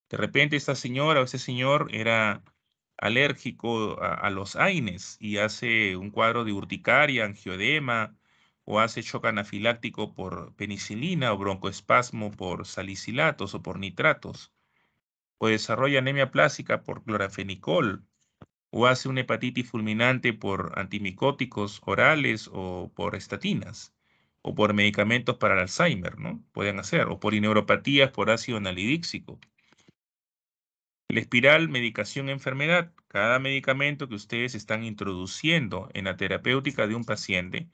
De repente esta señora o ese señor era alérgico a, los AINES y hace un cuadro de urticaria, angioedema, o hace choque anafiláctico por penicilina o broncoespasmo por salicilatos o por nitratos o pues, desarrolla anemia plástica por clorafenicol, o hace una hepatitis fulminante por antimicóticos orales o por estatinas, o por medicamentos para el Alzheimer, ¿no? Pueden hacer, o por neuropatías por ácido analidíxico. La espiral medicación-enfermedad. Cada medicamento que ustedes están introduciendo en la terapéutica de un paciente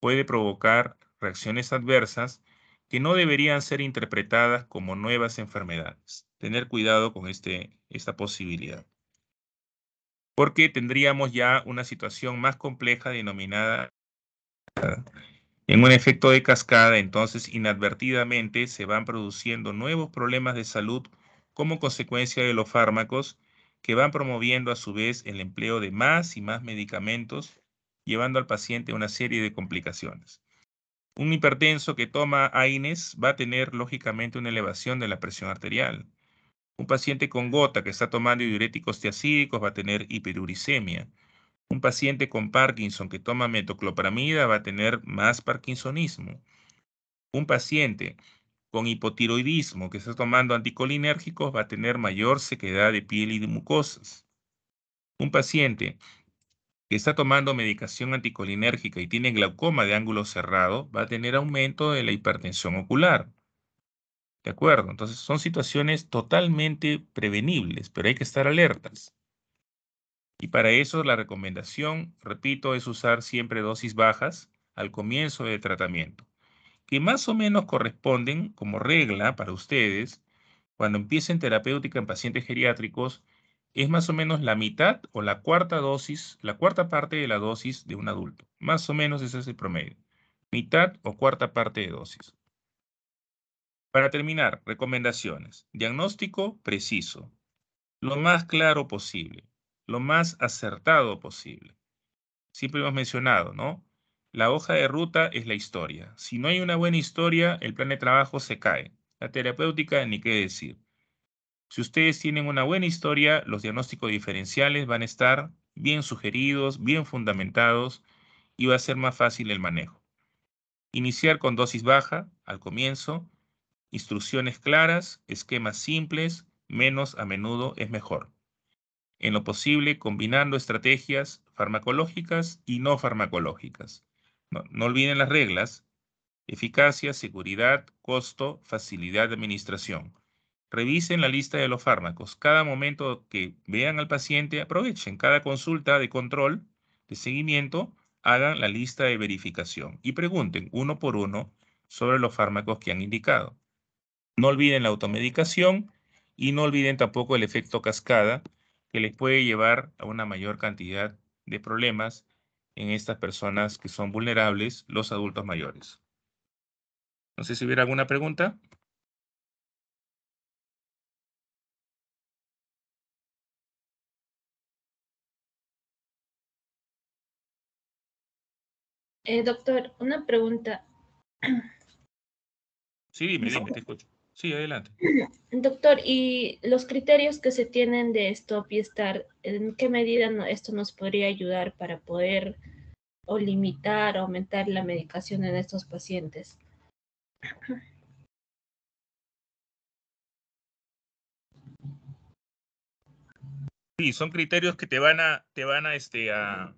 puede provocar reacciones adversas que no deberían ser interpretadas como nuevas enfermedades tener cuidado con este, esta posibilidad. Porque tendríamos ya una situación más compleja denominada en un efecto de cascada, entonces inadvertidamente se van produciendo nuevos problemas de salud como consecuencia de los fármacos que van promoviendo a su vez el empleo de más y más medicamentos, llevando al paciente a una serie de complicaciones. Un hipertenso que toma AINES va a tener lógicamente una elevación de la presión arterial. Un paciente con gota que está tomando diuréticos tiacídicos va a tener hiperuricemia. Un paciente con Parkinson que toma metoclopramida va a tener más parkinsonismo. Un paciente con hipotiroidismo que está tomando anticolinérgicos va a tener mayor sequedad de piel y de mucosas. Un paciente que está tomando medicación anticolinérgica y tiene glaucoma de ángulo cerrado va a tener aumento de la hipertensión ocular. ¿De acuerdo? Entonces son situaciones totalmente prevenibles, pero hay que estar alertas. Y para eso la recomendación, repito, es usar siempre dosis bajas al comienzo del tratamiento, que más o menos corresponden como regla para ustedes cuando empiecen terapéutica en pacientes geriátricos es más o menos la mitad o la cuarta dosis, la cuarta parte de la dosis de un adulto. Más o menos ese es el promedio. Mitad o cuarta parte de dosis. Para terminar, recomendaciones. Diagnóstico preciso, lo más claro posible, lo más acertado posible. Siempre hemos mencionado, ¿no? La hoja de ruta es la historia. Si no hay una buena historia, el plan de trabajo se cae. La terapéutica, ni qué decir. Si ustedes tienen una buena historia, los diagnósticos diferenciales van a estar bien sugeridos, bien fundamentados y va a ser más fácil el manejo. Iniciar con dosis baja al comienzo, Instrucciones claras, esquemas simples, menos a menudo es mejor. En lo posible, combinando estrategias farmacológicas y no farmacológicas. No, olviden las reglas. Eficacia, seguridad, costo, facilidad de administración. Revisen la lista de los fármacos. Cada momento que vean al paciente, aprovechen. Cada consulta de control, de seguimiento, hagan la lista de verificación y pregunten uno por uno sobre los fármacos que han indicado. No olviden la automedicación y no olviden tampoco el efecto cascada que les puede llevar a una mayor cantidad de problemas en estas personas que son vulnerables, los adultos mayores. No sé si hubiera alguna pregunta. Eh, doctor, una pregunta. Sí, me te escucho. Sí, adelante. Doctor, ¿y los criterios que se tienen de Stop y estar, en qué medida esto nos podría ayudar para poder o limitar o aumentar la medicación en estos pacientes? Sí, son criterios que te van a, te van a, este, a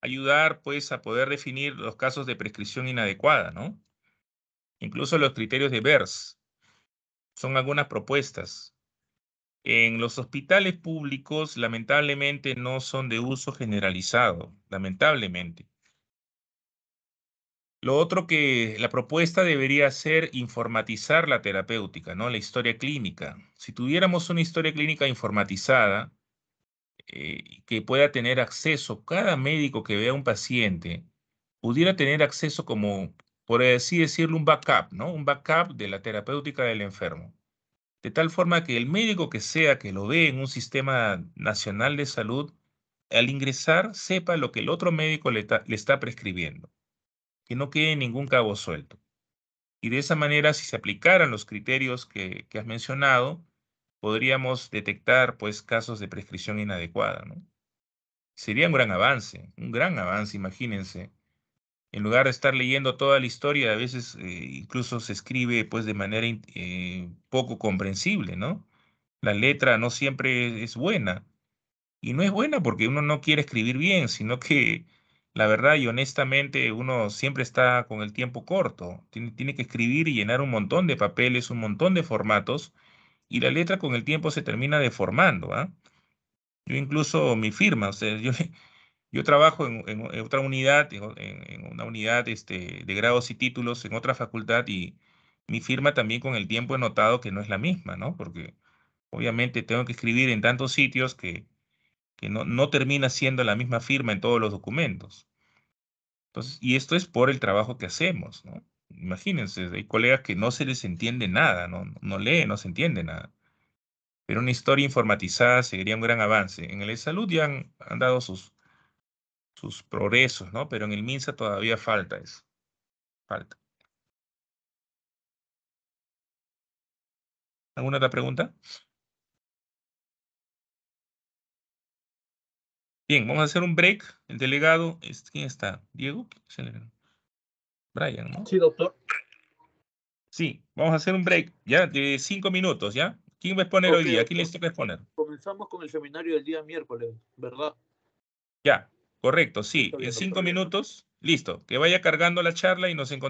ayudar pues, a poder definir los casos de prescripción inadecuada, ¿no? Incluso los criterios de BERS, son algunas propuestas. En los hospitales públicos, lamentablemente, no son de uso generalizado, lamentablemente. Lo otro que la propuesta debería ser informatizar la terapéutica, ¿no? La historia clínica. Si tuviéramos una historia clínica informatizada, eh, que pueda tener acceso, cada médico que vea un paciente, pudiera tener acceso como por así decirlo, un backup, ¿no? Un backup de la terapéutica del enfermo. De tal forma que el médico que sea que lo ve en un sistema nacional de salud, al ingresar sepa lo que el otro médico le, está prescribiendo, que no quede ningún cabo suelto. Y de esa manera, si se aplicaran los criterios que, que has mencionado, podríamos detectar pues, casos de prescripción inadecuada. ¿no? Sería un gran avance, un gran avance, imagínense en lugar de estar leyendo toda la historia, a veces eh, incluso se escribe pues de manera eh, poco comprensible, ¿no? La letra no siempre es buena. Y no es buena porque uno no quiere escribir bien, sino que la verdad y honestamente uno siempre está con el tiempo corto. Tiene, que escribir y llenar un montón de papeles, un montón de formatos, y la letra con el tiempo se termina deformando, ¿ah? Yo incluso mi firma, o sea, [laughs] yo yo trabajo en, otra unidad, en, una unidad este, de grados y títulos en otra facultad y mi firma también con el tiempo he notado que no es la misma, ¿no? Porque obviamente tengo que escribir en tantos sitios que, no, termina siendo la misma firma en todos los documentos. Entonces, y esto es por el trabajo que hacemos, ¿no? Imagínense, hay colegas que no se les entiende nada, no, no lee, no se entiende nada. Pero una historia informatizada sería un gran avance. En el de salud ya han dado sus, sus progresos, ¿no? Pero en el MINSA todavía falta eso. Falta. ¿Alguna otra pregunta? Bien, vamos a hacer un break. El delegado, ¿quién está? ¿Diego? Brian, ¿no? Sí, doctor. Sí, vamos a hacer un break, ya, de cinco minutos, ¿ya? ¿Quién va a exponer hoy día? ¿Quién les que exponer? Comenzamos con el seminario del día miércoles, ¿verdad? Ya, Correcto, sí. En cinco minutos, listo. Que vaya cargando la charla y nos encontramos.